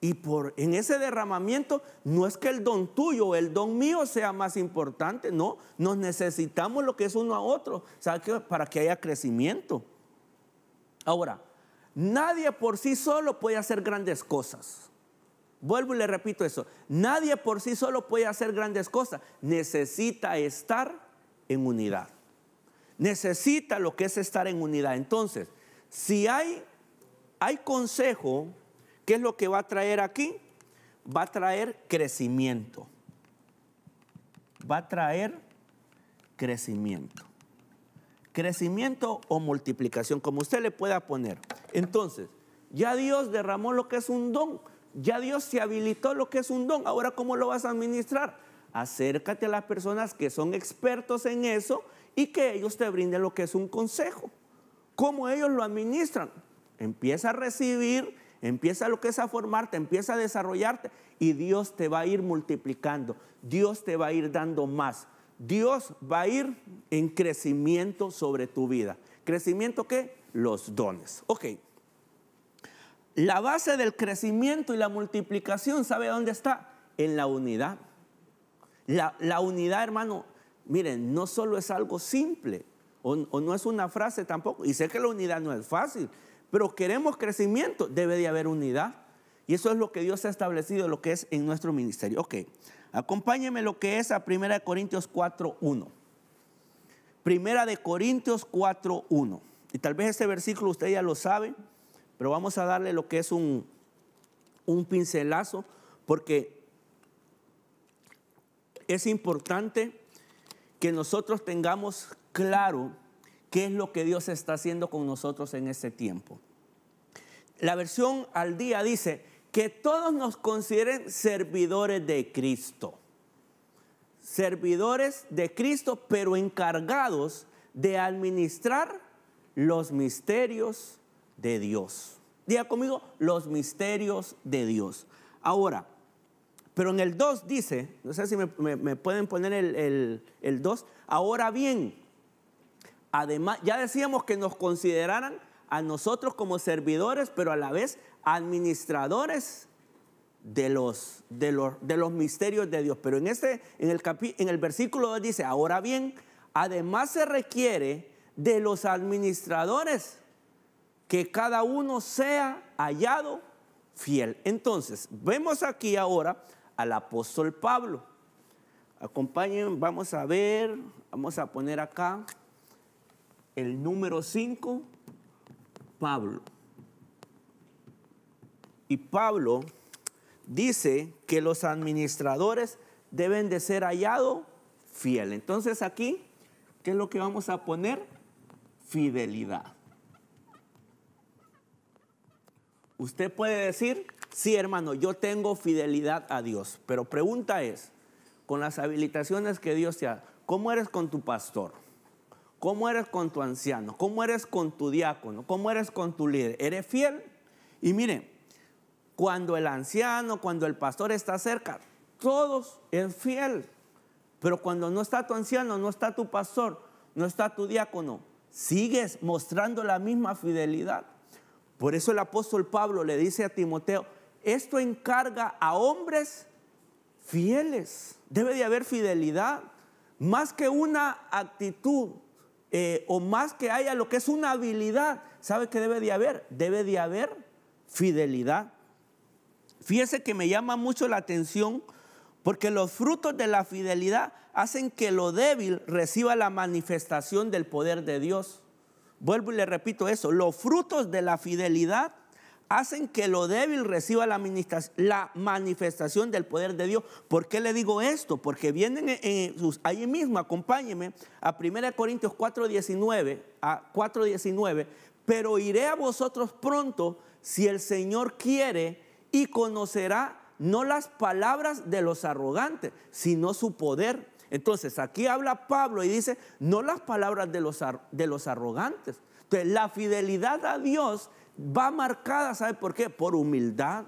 Y por, en ese derramamiento no es que el don tuyo o el don mío sea más importante, no, nos necesitamos lo que es uno a otro, para que haya crecimiento. Ahora, nadie por sí solo puede hacer grandes cosas. Vuelvo y le repito eso. Nadie por sí solo puede hacer grandes cosas. Necesita estar en unidad. Necesita lo que es estar en unidad. Entonces, si hay, hay consejo ¿Qué es lo que va a traer aquí? Va a traer crecimiento. Va a traer crecimiento. Crecimiento o multiplicación, como usted le pueda poner. Entonces, ya Dios derramó lo que es un don. Ya Dios se habilitó lo que es un don. Ahora, ¿cómo lo vas a administrar? Acércate a las personas que son expertos en eso y que ellos te brinden lo que es un consejo. ¿Cómo ellos lo administran? Empieza a recibir empieza lo que es a formarte, empieza a desarrollarte y Dios te va a ir multiplicando, Dios te va a ir dando más, Dios va a ir en crecimiento sobre tu vida. ¿Crecimiento qué? Los dones. Ok. La base del crecimiento y la multiplicación, ¿sabe dónde está? En la unidad. La, unidad, hermano, miren, no solo es algo simple, o, o, no es una frase tampoco. Y sé que la unidad no es fácil pero queremos crecimiento, debe de haber unidad. Y eso es lo que Dios ha establecido, lo que es en nuestro ministerio. Ok, acompáñeme lo que es a de Corintios 4.1. Primera de Corintios 4.1. Y tal vez ese versículo usted ya lo sabe, pero vamos a darle lo que es un, un pincelazo, porque es importante que nosotros tengamos claro qué es lo que Dios está haciendo con nosotros en ese tiempo. La versión al día dice que todos nos consideren servidores de Cristo. Servidores de Cristo, pero encargados de administrar los misterios de Dios. Diga conmigo, los misterios de Dios. Ahora, pero en el 2 dice, no sé si me, pueden poner el, el 2, ahora bien, Además, ya decíamos que nos consideraran a nosotros como servidores, pero a la vez administradores de los, misterios de Dios. Pero en, este, en, el en el versículo 2 dice, ahora bien, además se requiere de los administradores que cada uno sea hallado fiel. Entonces, vemos aquí ahora al apóstol Pablo. Acompañen vamos a ver, vamos a poner acá. El número 5, Pablo. Y Pablo dice que los administradores deben de ser hallado fiel. Entonces aquí, ¿qué es lo que vamos a poner? Fidelidad. Usted puede decir, sí hermano, yo tengo fidelidad a Dios, pero pregunta es, con las habilitaciones que Dios te ha, ¿cómo eres con tu pastor? ¿Cómo eres con tu anciano? ¿Cómo eres con tu diácono? ¿Cómo eres con tu líder? ¿Eres fiel? Y mire, cuando el anciano, cuando el pastor está cerca, todos es fiel. Pero cuando no está tu anciano, no está tu pastor, no está tu diácono, sigues mostrando la misma fidelidad. Por eso el apóstol Pablo le dice a Timoteo, esto encarga a hombres fieles. Debe de haber fidelidad. Más que una actitud, eh, o más que haya lo que es una habilidad, ¿sabe qué debe de haber? Debe de haber fidelidad. Fíjese que me llama mucho la atención porque los frutos de la fidelidad hacen que lo débil reciba la manifestación del poder de Dios. Vuelvo y le repito eso, los frutos de la fidelidad hacen que lo débil reciba la, manifestación del poder de Dios. ¿Por qué le digo esto? Porque vienen en, ahí mismo, acompáñenme a 1 Corintios 4.19, a 4.19, pero iré a vosotros pronto si el Señor quiere y conocerá no las palabras de los arrogantes, sino su poder. Entonces aquí habla Pablo y dice, no las palabras de los, de los arrogantes. Entonces la fidelidad a Dios va marcada, ¿sabe por qué? Por humildad.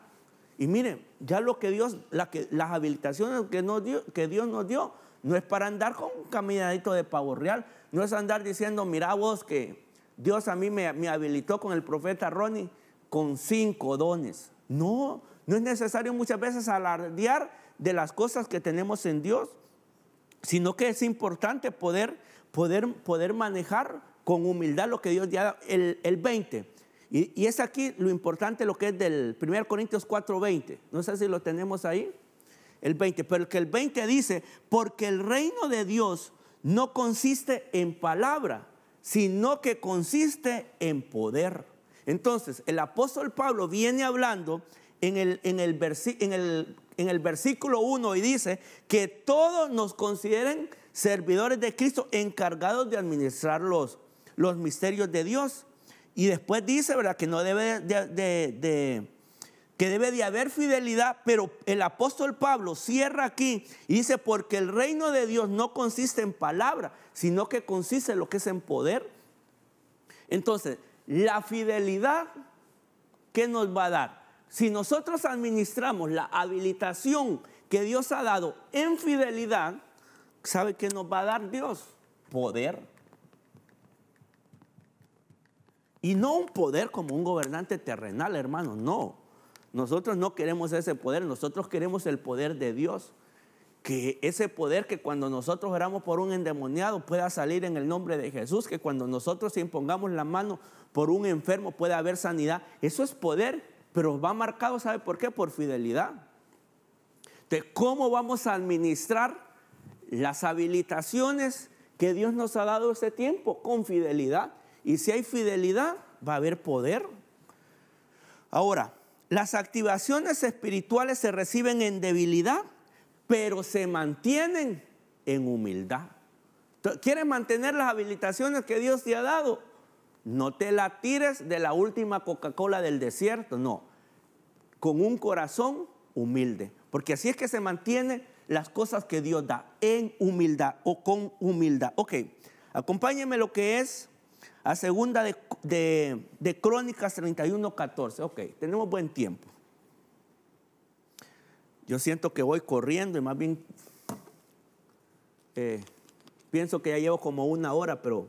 Y miren, ya lo que Dios, que, las habilitaciones que, que Dios nos dio, no es para andar con un caminadito de pavo real, no es andar diciendo, mira vos que Dios a mí me, habilitó con el profeta Ronnie con cinco dones. No, no es necesario muchas veces alardear de las cosas que tenemos en Dios, sino que es importante poder, poder, poder manejar con humildad lo que Dios ya, el, el 20. Y, es aquí lo importante lo que es del 1 Corintios 4:20. No sé si lo tenemos ahí. El 20. Pero que el 20 dice, porque el reino de Dios no consiste en palabra, sino que consiste en poder. Entonces, el apóstol Pablo viene hablando en el, en el, en el, en el versículo 1 y dice que todos nos consideren servidores de Cristo encargados de administrar los, los misterios de Dios. Y después dice, ¿verdad? Que no debe de, que debe de haber fidelidad, pero el apóstol Pablo cierra aquí y dice, porque el reino de Dios no consiste en palabra, sino que consiste en lo que es en poder. Entonces, la fidelidad, ¿qué nos va a dar? Si nosotros administramos la habilitación que Dios ha dado en fidelidad, ¿sabe qué nos va a dar Dios? Poder. Y no un poder como un gobernante terrenal, hermano, no. Nosotros no queremos ese poder, nosotros queremos el poder de Dios. Que ese poder que cuando nosotros oramos por un endemoniado pueda salir en el nombre de Jesús, que cuando nosotros impongamos la mano por un enfermo pueda haber sanidad. Eso es poder, pero va marcado, ¿sabe por qué? Por fidelidad. De cómo vamos a administrar las habilitaciones que Dios nos ha dado este tiempo con fidelidad. Y si hay fidelidad, va a haber poder. Ahora, las activaciones espirituales se reciben en debilidad, pero se mantienen en humildad. ¿Quieres mantener las habilitaciones que Dios te ha dado? No te la tires de la última Coca-Cola del desierto, no. Con un corazón humilde, porque así es que se mantienen las cosas que Dios da, en humildad o con humildad. Ok, acompáñenme lo que es a segunda de, Crónicas 31, 14. Ok, tenemos buen tiempo. Yo siento que voy corriendo y más bien eh, pienso que ya llevo como una hora, pero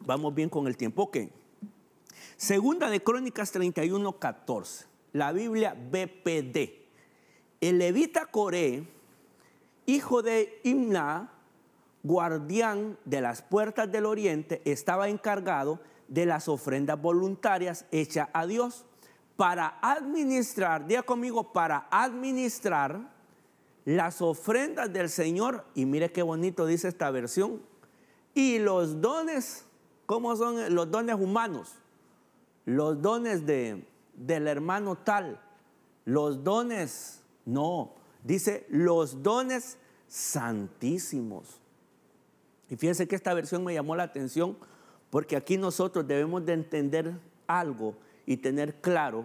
vamos bien con el tiempo. Ok. Segunda de Crónicas 31, 14. La Biblia BPD. El levita Coré, hijo de Imna, guardián de las puertas del oriente estaba encargado de las ofrendas voluntarias hechas a Dios para administrar, día conmigo, para administrar las ofrendas del Señor, y mire qué bonito dice esta versión, y los dones, ¿cómo son los dones humanos? Los dones de, del hermano tal, los dones, no, dice los dones santísimos y fíjense que esta versión me llamó la atención porque aquí nosotros debemos de entender algo y tener claro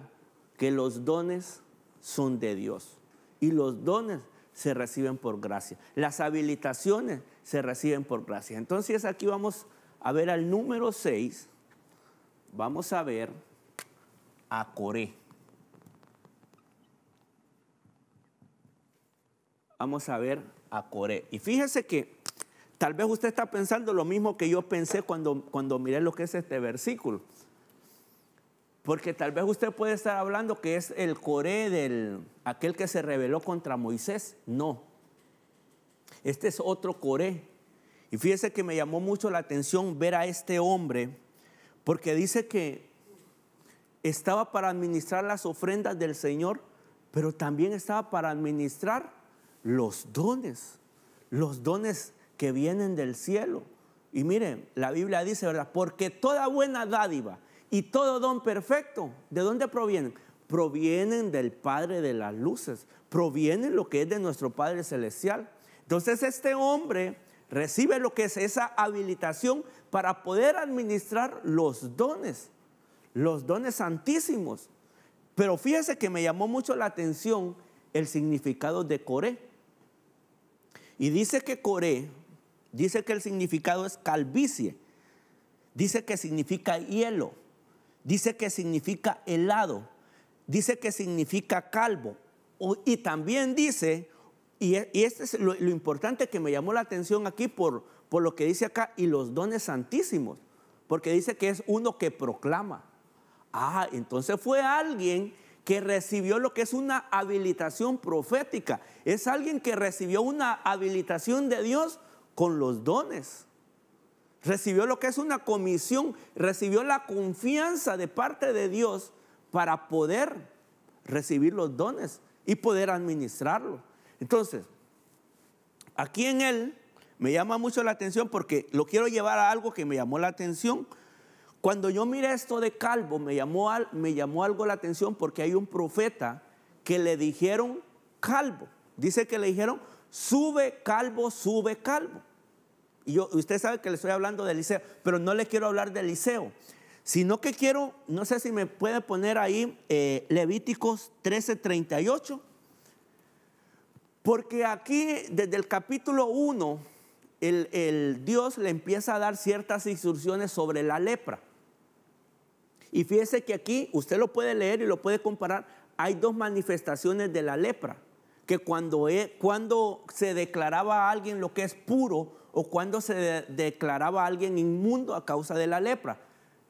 que los dones son de Dios y los dones se reciben por gracia. Las habilitaciones se reciben por gracia. Entonces aquí vamos a ver al número 6, vamos a ver a Coré. Vamos a ver a Coré. Y fíjese que Tal vez usted está pensando lo mismo que yo pensé cuando, cuando miré lo que es este versículo. Porque tal vez usted puede estar hablando que es el Coré del aquel que se rebeló contra Moisés. No. Este es otro Coré. Y fíjese que me llamó mucho la atención ver a este hombre, porque dice que estaba para administrar las ofrendas del Señor, pero también estaba para administrar los dones. Los dones que vienen del cielo. Y miren, la Biblia dice, ¿verdad? Porque toda buena dádiva y todo don perfecto, ¿de dónde provienen? Provienen del Padre de las Luces, provienen lo que es de nuestro Padre Celestial. Entonces este hombre recibe lo que es esa habilitación para poder administrar los dones, los dones santísimos. Pero fíjese que me llamó mucho la atención el significado de Coré. Y dice que Coré Dice que el significado es calvicie. Dice que significa hielo. Dice que significa helado. Dice que significa calvo. Y también dice, y, e, este es lo, importante que me llamó la atención aquí por, por lo que dice acá, y los dones santísimos. Porque dice que es uno que proclama. Ah, entonces fue alguien que recibió lo que es una habilitación profética. Es alguien que recibió una habilitación de Dios con los dones. Recibió lo que es una comisión, recibió la confianza de parte de Dios para poder recibir los dones y poder administrarlo. Entonces, aquí en él me llama mucho la atención porque lo quiero llevar a algo que me llamó la atención. Cuando yo miré esto de Calvo, me llamó, me llamó algo la atención porque hay un profeta que le dijeron Calvo. Dice que le dijeron sube calvo, sube calvo. Y yo, usted sabe que le estoy hablando de Eliseo, pero no le quiero hablar de Eliseo, sino que quiero, no sé si me puede poner ahí eh, Levíticos Levíticos 13:38, porque aquí desde el capítulo 1, el Dios le empieza a dar ciertas instrucciones sobre la lepra. Y fíjese que aquí usted lo puede leer y lo puede comparar. Hay dos manifestaciones de la lepra que cuando, e, cuando se declaraba a alguien lo que es puro o cuando se declaraba a alguien inmundo a causa de la lepra.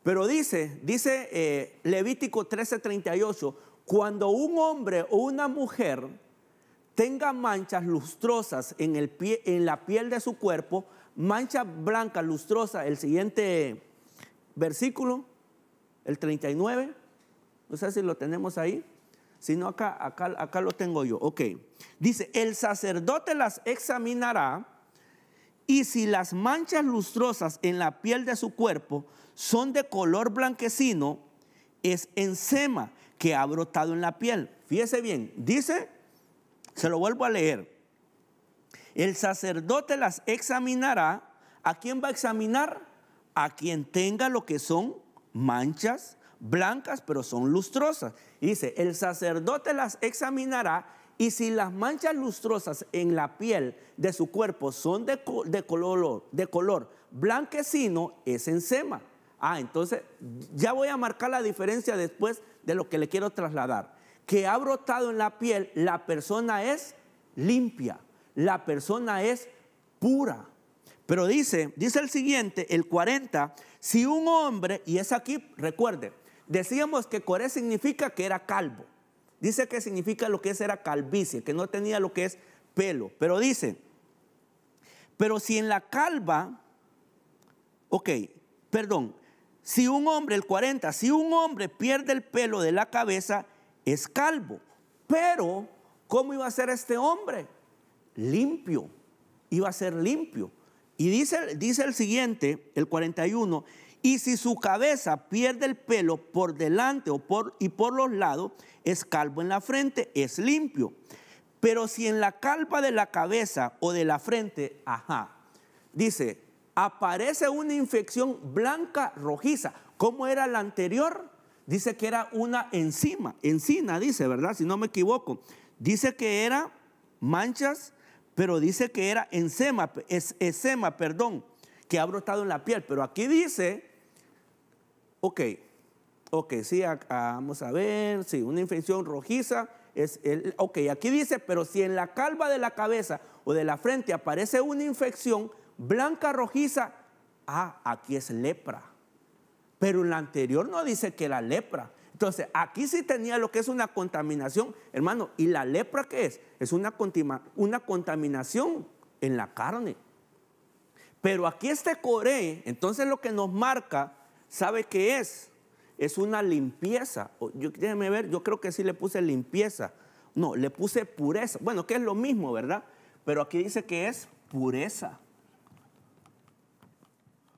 Pero dice, dice eh, Levítico 13:38, cuando un hombre o una mujer tenga manchas lustrosas en, el pie, en la piel de su cuerpo, mancha blanca lustrosa, el siguiente versículo, el 39, no sé si lo tenemos ahí sino acá, acá, acá lo tengo yo. Ok. Dice, el sacerdote las examinará y si las manchas lustrosas en la piel de su cuerpo son de color blanquecino, es enzema que ha brotado en la piel. Fíjese bien, dice, se lo vuelvo a leer. El sacerdote las examinará. ¿A quién va a examinar? A quien tenga lo que son manchas blancas pero son lustrosas. dice, el sacerdote las examinará y si las manchas lustrosas en la piel de su cuerpo son de, color, de color blanquecino, es encema. Ah, entonces ya voy a marcar la diferencia después de lo que le quiero trasladar. Que ha brotado en la piel, la persona es limpia, la persona es pura. Pero dice, dice el siguiente, el 40, si un hombre, y es aquí, recuerde, Decíamos que Coré significa que era calvo. Dice que significa lo que es era calvicie, que no tenía lo que es pelo. Pero dice, pero si en la calva, ok, perdón, si un hombre, el 40, si un hombre pierde el pelo de la cabeza, es calvo. Pero, ¿cómo iba a ser este hombre? Limpio, iba a ser limpio. Y dice, dice el siguiente, el 41, y si su cabeza pierde el pelo por delante o por, y por los lados, es calvo en la frente, es limpio. Pero si en la calva de la cabeza o de la frente, ajá, dice, aparece una infección blanca rojiza. ¿Cómo era la anterior? Dice que era una enzima, encina, dice, ¿verdad? Si no me equivoco. Dice que era manchas, pero dice que era encema, es, perdón, que ha brotado en la piel. Pero aquí dice Ok, ok, sí, vamos a ver, sí, una infección rojiza. Es el, ok, aquí dice, pero si en la calva de la cabeza o de la frente aparece una infección blanca rojiza, ah, aquí es lepra. Pero en la anterior no dice que era lepra. Entonces, aquí sí tenía lo que es una contaminación, hermano. ¿Y la lepra qué es? Es una, una contaminación en la carne. Pero aquí este core, entonces lo que nos marca ¿Sabe qué es? Es una limpieza. Yo, déjeme ver, yo creo que sí le puse limpieza. No, le puse pureza. Bueno, que es lo mismo, ¿verdad? Pero aquí dice que es pureza.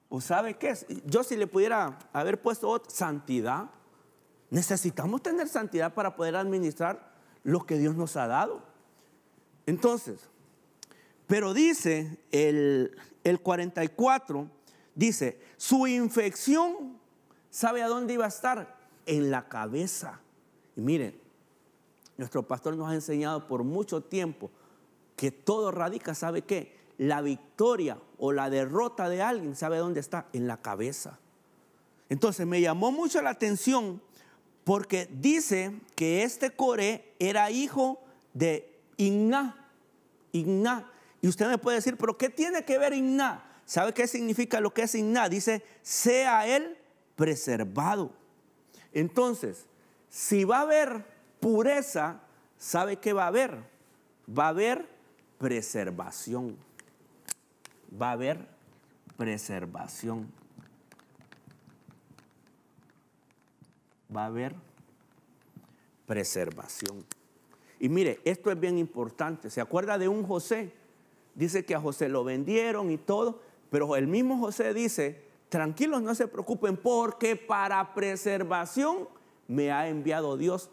¿O sabe qué es? Yo si le pudiera haber puesto santidad. Necesitamos tener santidad para poder administrar lo que Dios nos ha dado. Entonces, pero dice el, el 44, Dice, su infección, ¿sabe a dónde iba a estar? En la cabeza. Y miren, nuestro pastor nos ha enseñado por mucho tiempo que todo radica, ¿sabe qué? La victoria o la derrota de alguien, ¿sabe dónde está? En la cabeza. Entonces me llamó mucho la atención porque dice que este Coré era hijo de Igna. igna Y usted me puede decir, pero ¿qué tiene que ver igna ¿Sabe qué significa lo que es inna? Dice, sea él preservado. Entonces, si va a haber pureza, ¿sabe qué va a haber? Va a haber preservación. Va a haber preservación. Va a haber preservación. Y mire, esto es bien importante. ¿Se acuerda de un José? Dice que a José lo vendieron y todo, pero el mismo José dice, tranquilos, no se preocupen, porque para preservación me ha enviado Dios.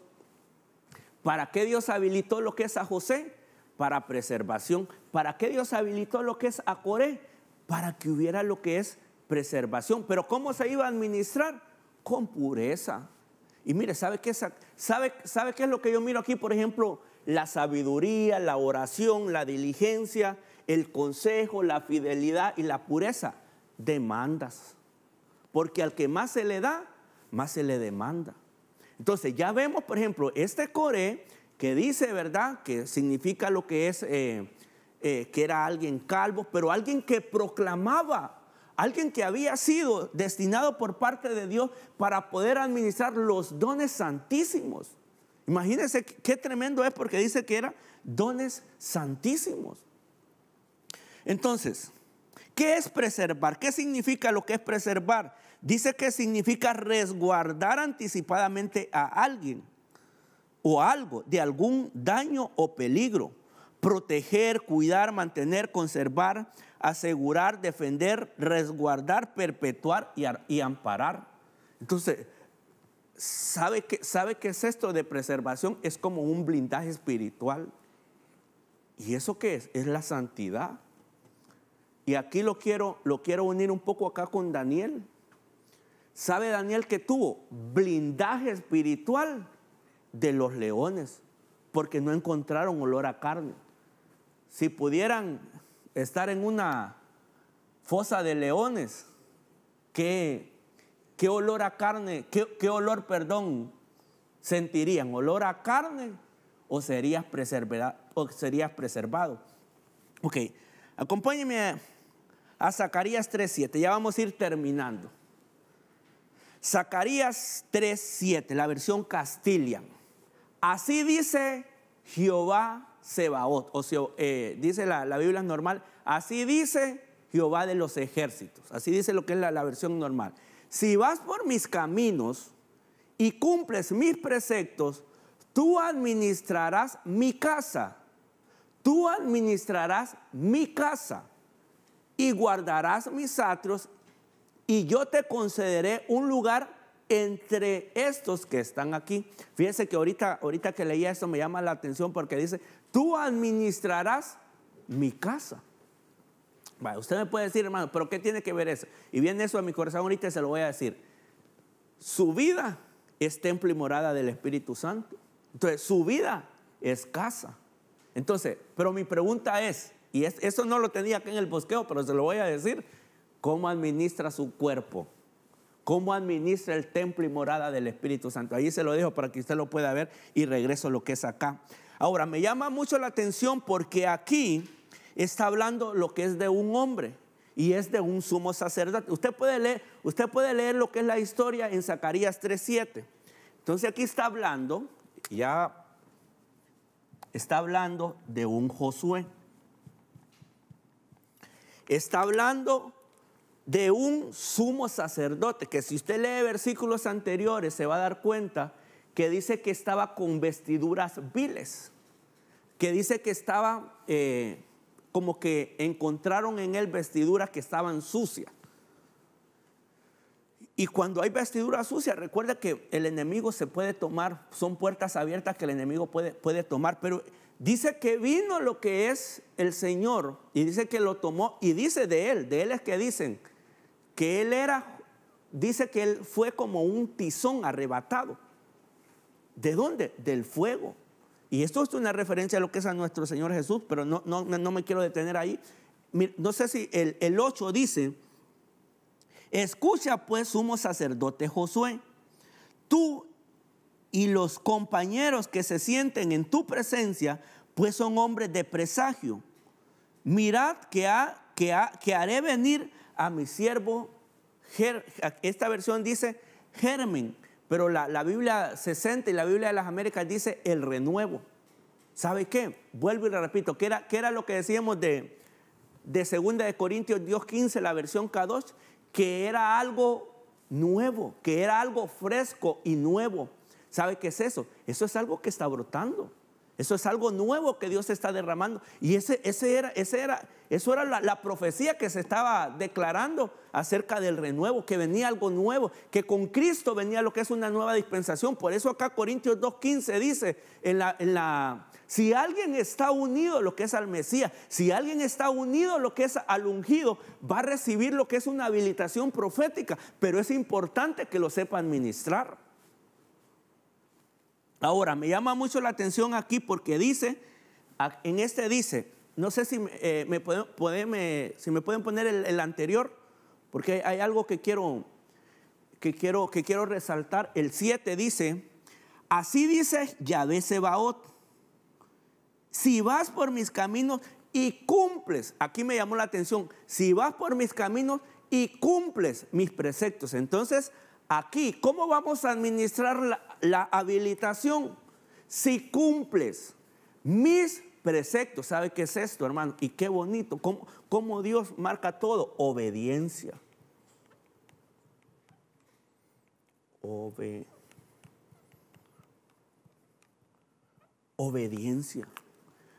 ¿Para qué Dios habilitó lo que es a José? Para preservación. ¿Para qué Dios habilitó lo que es a Coré? Para que hubiera lo que es preservación. Pero ¿cómo se iba a administrar? Con pureza. Y mire, ¿sabe qué, sabe qué es lo que yo miro aquí? Por ejemplo, la sabiduría, la oración, la diligencia, el consejo, la fidelidad y la pureza, demandas. Porque al que más se le da, más se le demanda. Entonces ya vemos, por ejemplo, este Coré que dice, ¿verdad? Que significa lo que es, eh, eh, que era alguien calvo, pero alguien que proclamaba, alguien que había sido destinado por parte de Dios para poder administrar los dones santísimos. Imagínense qué tremendo es porque dice que era dones santísimos. Entonces, ¿qué es preservar? ¿Qué significa lo que es preservar? Dice que significa resguardar anticipadamente a alguien o algo de algún daño o peligro. Proteger, cuidar, mantener, conservar, asegurar, defender, resguardar, perpetuar y, amparar. Entonces, ¿sabe qué, ¿sabe qué es esto de preservación? Es como un blindaje espiritual. ¿Y eso qué es? Es la santidad. Y aquí lo quiero, lo quiero unir un poco acá con Daniel. ¿Sabe Daniel que tuvo? Blindaje espiritual de los leones, porque no encontraron olor a carne. Si pudieran estar en una fosa de leones, ¿qué, qué olor a carne, qué, olor, perdón, sentirían? ¿Olor a carne o serías, preservado? O serías preservado? Ok, a a Zacarías 3.7. Ya vamos a ir terminando. Zacarías 3.7, la versión castilla, Así dice Jehová Sebaot, o sea, eh, dice la, Biblia normal, así dice Jehová de los ejércitos, así dice lo que es la, la versión normal. Si vas por mis caminos y cumples mis preceptos, tú administrarás mi casa, tú administrarás mi casa y guardarás mis atrios y yo te concederé un lugar entre estos que están aquí. Fíjese que ahorita, ahorita que leía esto me llama la atención porque dice, tú administrarás mi casa. usted me puede decir, hermano, pero ¿qué tiene que ver eso? Y viene eso a mi corazón ahorita y se lo voy a decir. Su vida es templo y morada del Espíritu Santo. Entonces, su vida es casa. Entonces, pero mi pregunta es, y eso no lo tenía aquí en el bosqueo, pero se lo voy a decir. ¿Cómo administra su cuerpo? ¿Cómo administra el templo y morada del Espíritu Santo? Ahí se lo dejo para que usted lo pueda ver y regreso lo que es acá. Ahora, me llama mucho la atención porque aquí está hablando lo que es de un hombre y es de un sumo sacerdote. Usted puede leer, usted puede leer lo que es la historia en Zacarías 3:7. Entonces aquí está hablando, ya está hablando de un Josué está hablando de un sumo sacerdote, que si usted lee versículos anteriores se va a dar cuenta que dice que estaba con vestiduras viles, que dice que estaba eh, como que encontraron en él vestiduras que estaban sucias. Y cuando hay vestiduras sucias, recuerda que el enemigo se puede tomar, son puertas abiertas que el enemigo puede, puede tomar, pero Dice que vino lo que es el Señor y dice que lo tomó y dice de él, de él es que dicen que él era, dice que él fue como un tizón arrebatado. ¿De dónde? Del fuego. Y esto es una referencia a lo que es a nuestro Señor Jesús, pero no, no, me quiero detener ahí. No sé si el, el 8 dice, escucha pues sumo sacerdote Josué, tú y los compañeros que se sienten en tu presencia, pues son hombres de presagio. Mirad que, haré venir a mi siervo, esta versión dice germen, pero la, Biblia 60 y la Biblia de las Américas dice el renuevo. ¿Sabe qué? Vuelvo y le repito, ¿qué era, lo que decíamos de, de 2 de Corintios dios 15, la versión K2? Que era algo nuevo, que era algo fresco y nuevo ¿Sabe qué es eso? Eso es algo que está brotando. Eso es algo nuevo que Dios está derramando. Y ese, ese era, ese era, eso era la, profecía que se estaba declarando acerca del renuevo, que venía algo nuevo, que con Cristo venía lo que es una nueva dispensación. Por eso acá Corintios 2.15 dice, en la, si alguien está unido a lo que es al Mesías, si alguien está unido a lo que es al ungido, va a recibir lo que es una habilitación profética, pero es importante que lo sepa administrar. Ahora, me llama mucho la atención aquí porque dice, en este dice, no sé si, me, eh, pueden, poner el, anterior, porque hay, algo que quiero, que, quiero, que quiero resaltar. El 7 dice, así dice Yahvé Sebaot, si vas por mis caminos y cumples, aquí me llamó la atención, si vas por mis caminos y cumples mis preceptos, entonces Aquí, ¿cómo vamos a administrar la, habilitación? Si cumples mis preceptos, ¿sabe qué es esto, hermano? Y qué bonito, cómo, Dios marca todo, obediencia. obediencia.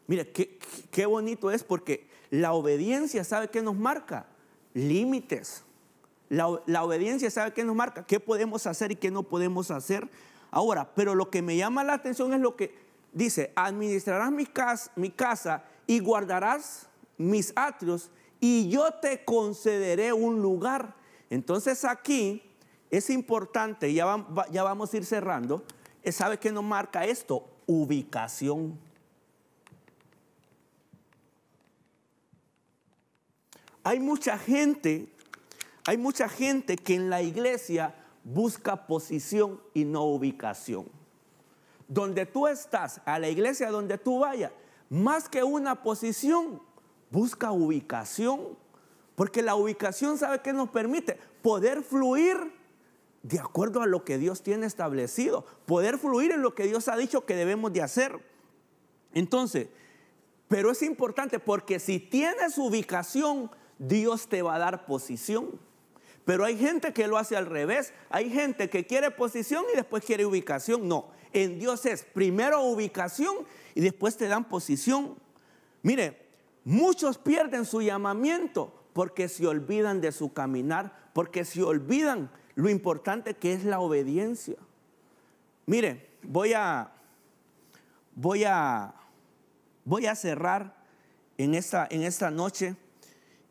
Mira, qué, qué bonito es porque la obediencia, ¿sabe qué nos marca? Límites. La, obediencia, ¿sabe qué nos marca? ¿Qué podemos hacer y qué no podemos hacer? Ahora, pero lo que me llama la atención es lo que dice, administrarás mi casa, mi casa y guardarás mis atrios y yo te concederé un lugar. Entonces aquí es importante, ya, ya vamos a ir cerrando, ¿sabe qué nos marca esto? Ubicación. Hay mucha gente hay mucha gente que en la iglesia busca posición y no ubicación. Donde tú estás, a la iglesia donde tú vayas, más que una posición, busca ubicación. Porque la ubicación sabe que nos permite poder fluir de acuerdo a lo que Dios tiene establecido, poder fluir en lo que Dios ha dicho que debemos de hacer. Entonces, pero es importante porque si tienes ubicación, Dios te va a dar posición. Pero hay gente que lo hace al revés. Hay gente que quiere posición y después quiere ubicación. No, en Dios es primero ubicación y después te dan posición. Mire, muchos pierden su llamamiento porque se olvidan de su caminar, porque se olvidan lo importante que es la obediencia. Mire, voy a voy a voy a cerrar en esta, en esta noche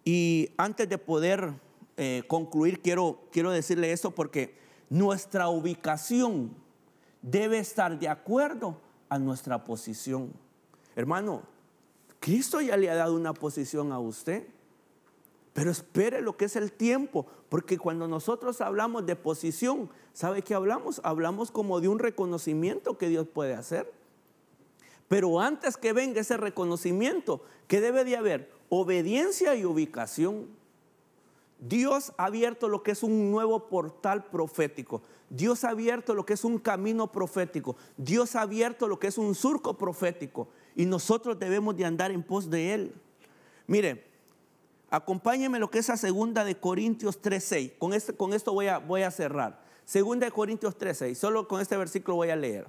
y antes de poder eh, concluir, quiero, quiero decirle eso porque nuestra ubicación debe estar de acuerdo a nuestra posición. Hermano, Cristo ya le ha dado una posición a usted. Pero espere lo que es el tiempo, porque cuando nosotros hablamos de posición, ¿sabe qué hablamos? Hablamos como de un reconocimiento que Dios puede hacer. Pero antes que venga ese reconocimiento, ¿qué debe de haber? Obediencia y ubicación. Dios ha abierto lo que es un nuevo portal profético. Dios ha abierto lo que es un camino profético. Dios ha abierto lo que es un surco profético. Y nosotros debemos de andar en pos de Él. Mire, acompáñeme lo que es a segunda de Corintios 3.6. Con, este, con esto voy a, voy a cerrar. Segunda de Corintios 3.6. Solo con este versículo voy a leer.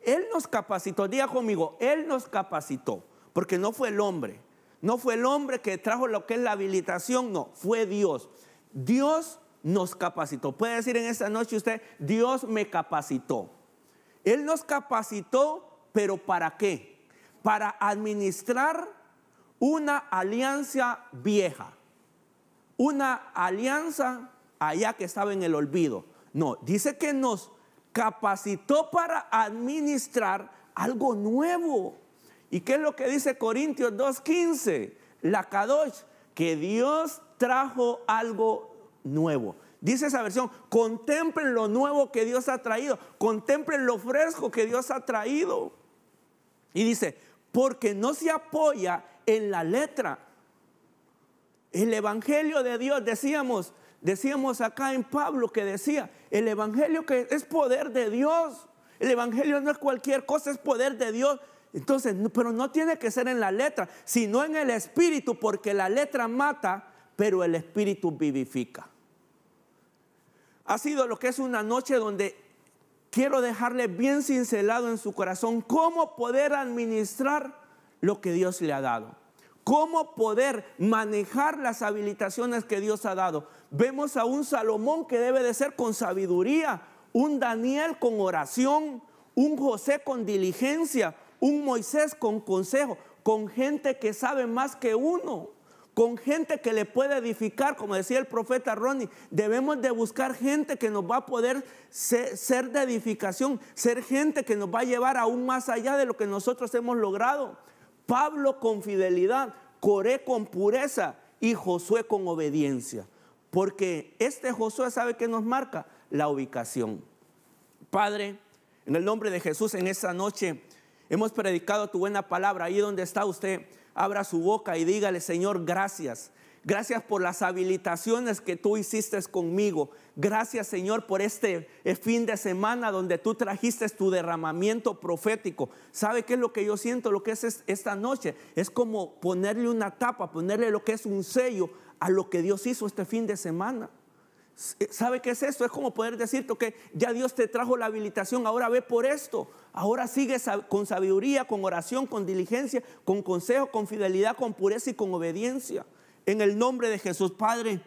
Él nos capacitó. Diga conmigo, Él nos capacitó. Porque no fue el hombre. No fue el hombre que trajo lo que es la habilitación, no, fue Dios. Dios nos capacitó. Puede decir en esta noche usted, Dios me capacitó. Él nos capacitó, pero ¿para qué? Para administrar una alianza vieja, una alianza allá que estaba en el olvido. No, dice que nos capacitó para administrar algo nuevo. ¿Y qué es lo que dice Corintios 2.15? La Kadosh, que Dios trajo algo nuevo. Dice esa versión, contemplen lo nuevo que Dios ha traído, contemplen lo fresco que Dios ha traído. Y dice, porque no se apoya en la letra. El Evangelio de Dios, decíamos, decíamos acá en Pablo que decía, el Evangelio que es poder de Dios. El Evangelio no es cualquier cosa, es poder de Dios entonces, pero no tiene que ser en la letra, sino en el espíritu, porque la letra mata, pero el espíritu vivifica. Ha sido lo que es una noche donde quiero dejarle bien cincelado en su corazón cómo poder administrar lo que Dios le ha dado. Cómo poder manejar las habilitaciones que Dios ha dado. Vemos a un Salomón que debe de ser con sabiduría, un Daniel con oración, un José con diligencia, un Moisés con consejo, con gente que sabe más que uno, con gente que le puede edificar, como decía el profeta Ronnie, debemos de buscar gente que nos va a poder ser, ser de edificación, ser gente que nos va a llevar aún más allá de lo que nosotros hemos logrado. Pablo con fidelidad, Coré con pureza y Josué con obediencia. Porque este Josué sabe que nos marca la ubicación. Padre, en el nombre de Jesús, en esta noche Hemos predicado tu buena palabra. Ahí donde está usted, abra su boca y dígale, Señor, gracias. Gracias por las habilitaciones que tú hiciste conmigo. Gracias Señor por este eh, fin de semana donde tú trajiste tu derramamiento profético. ¿Sabe qué es lo que yo siento? Lo que es esta noche. Es como ponerle una tapa, ponerle lo que es un sello a lo que Dios hizo este fin de semana. Eh, ¿Sabe qué es esto? Es como poder decirte que ya Dios te trajo la habilitación, ahora ve por esto, ahora sigue con sabiduría, con oración, con diligencia, con consejo, con fidelidad, con pureza y con obediencia. En el nombre de Jesús Padre,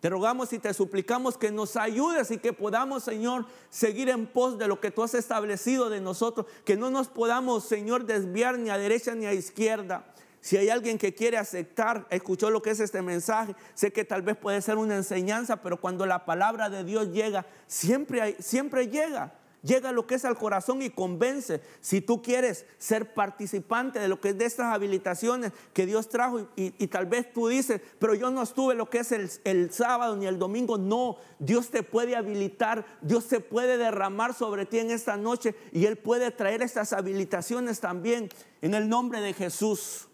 te rogamos y te suplicamos que nos ayudes y que podamos, Señor, seguir en pos de lo que tú has establecido de nosotros, que no nos podamos, Señor, desviar ni a derecha ni a izquierda si hay alguien que quiere aceptar, escuchó lo que es este mensaje, sé que tal vez puede ser una enseñanza, pero cuando la palabra de Dios llega, siempre, hay, siempre llega. Llega lo que es al corazón y convence. Si tú quieres ser participante de lo que es de estas habilitaciones que Dios trajo y, tal vez tú dices, pero yo no estuve lo que es el, sábado ni el domingo. No, Dios te puede habilitar, Dios se puede derramar sobre ti en esta noche y Él puede traer estas habilitaciones también en el nombre de Jesús.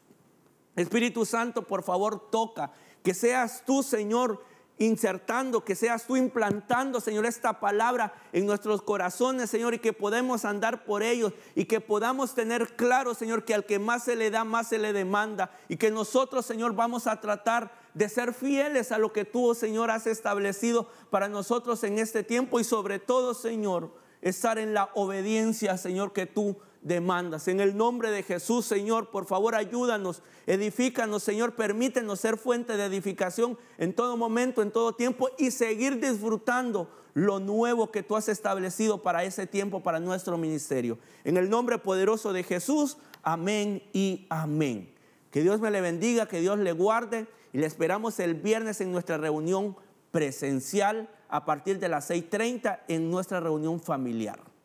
Espíritu Santo, por favor, toca. Que seas tú, Señor, insertando, que seas tú implantando, Señor, esta palabra en nuestros corazones, Señor, y que podemos andar por ellos y que podamos tener claro, Señor, que al que más se le da, más se le demanda y que nosotros, Señor, vamos a tratar de ser fieles a lo que tú, Señor, has establecido para nosotros en este tiempo y sobre todo, Señor, estar en la obediencia, Señor, que tú demandas. En el nombre de Jesús, Señor, por favor ayúdanos, edifícanos, Señor, permítenos ser fuente de edificación en todo momento, en todo tiempo y seguir disfrutando lo nuevo que tú has establecido para ese tiempo, para nuestro ministerio. En el nombre poderoso de Jesús, amén y amén. Que Dios me le bendiga, que Dios le guarde y le esperamos el viernes en nuestra reunión presencial a partir de las 6.30 en nuestra reunión familiar.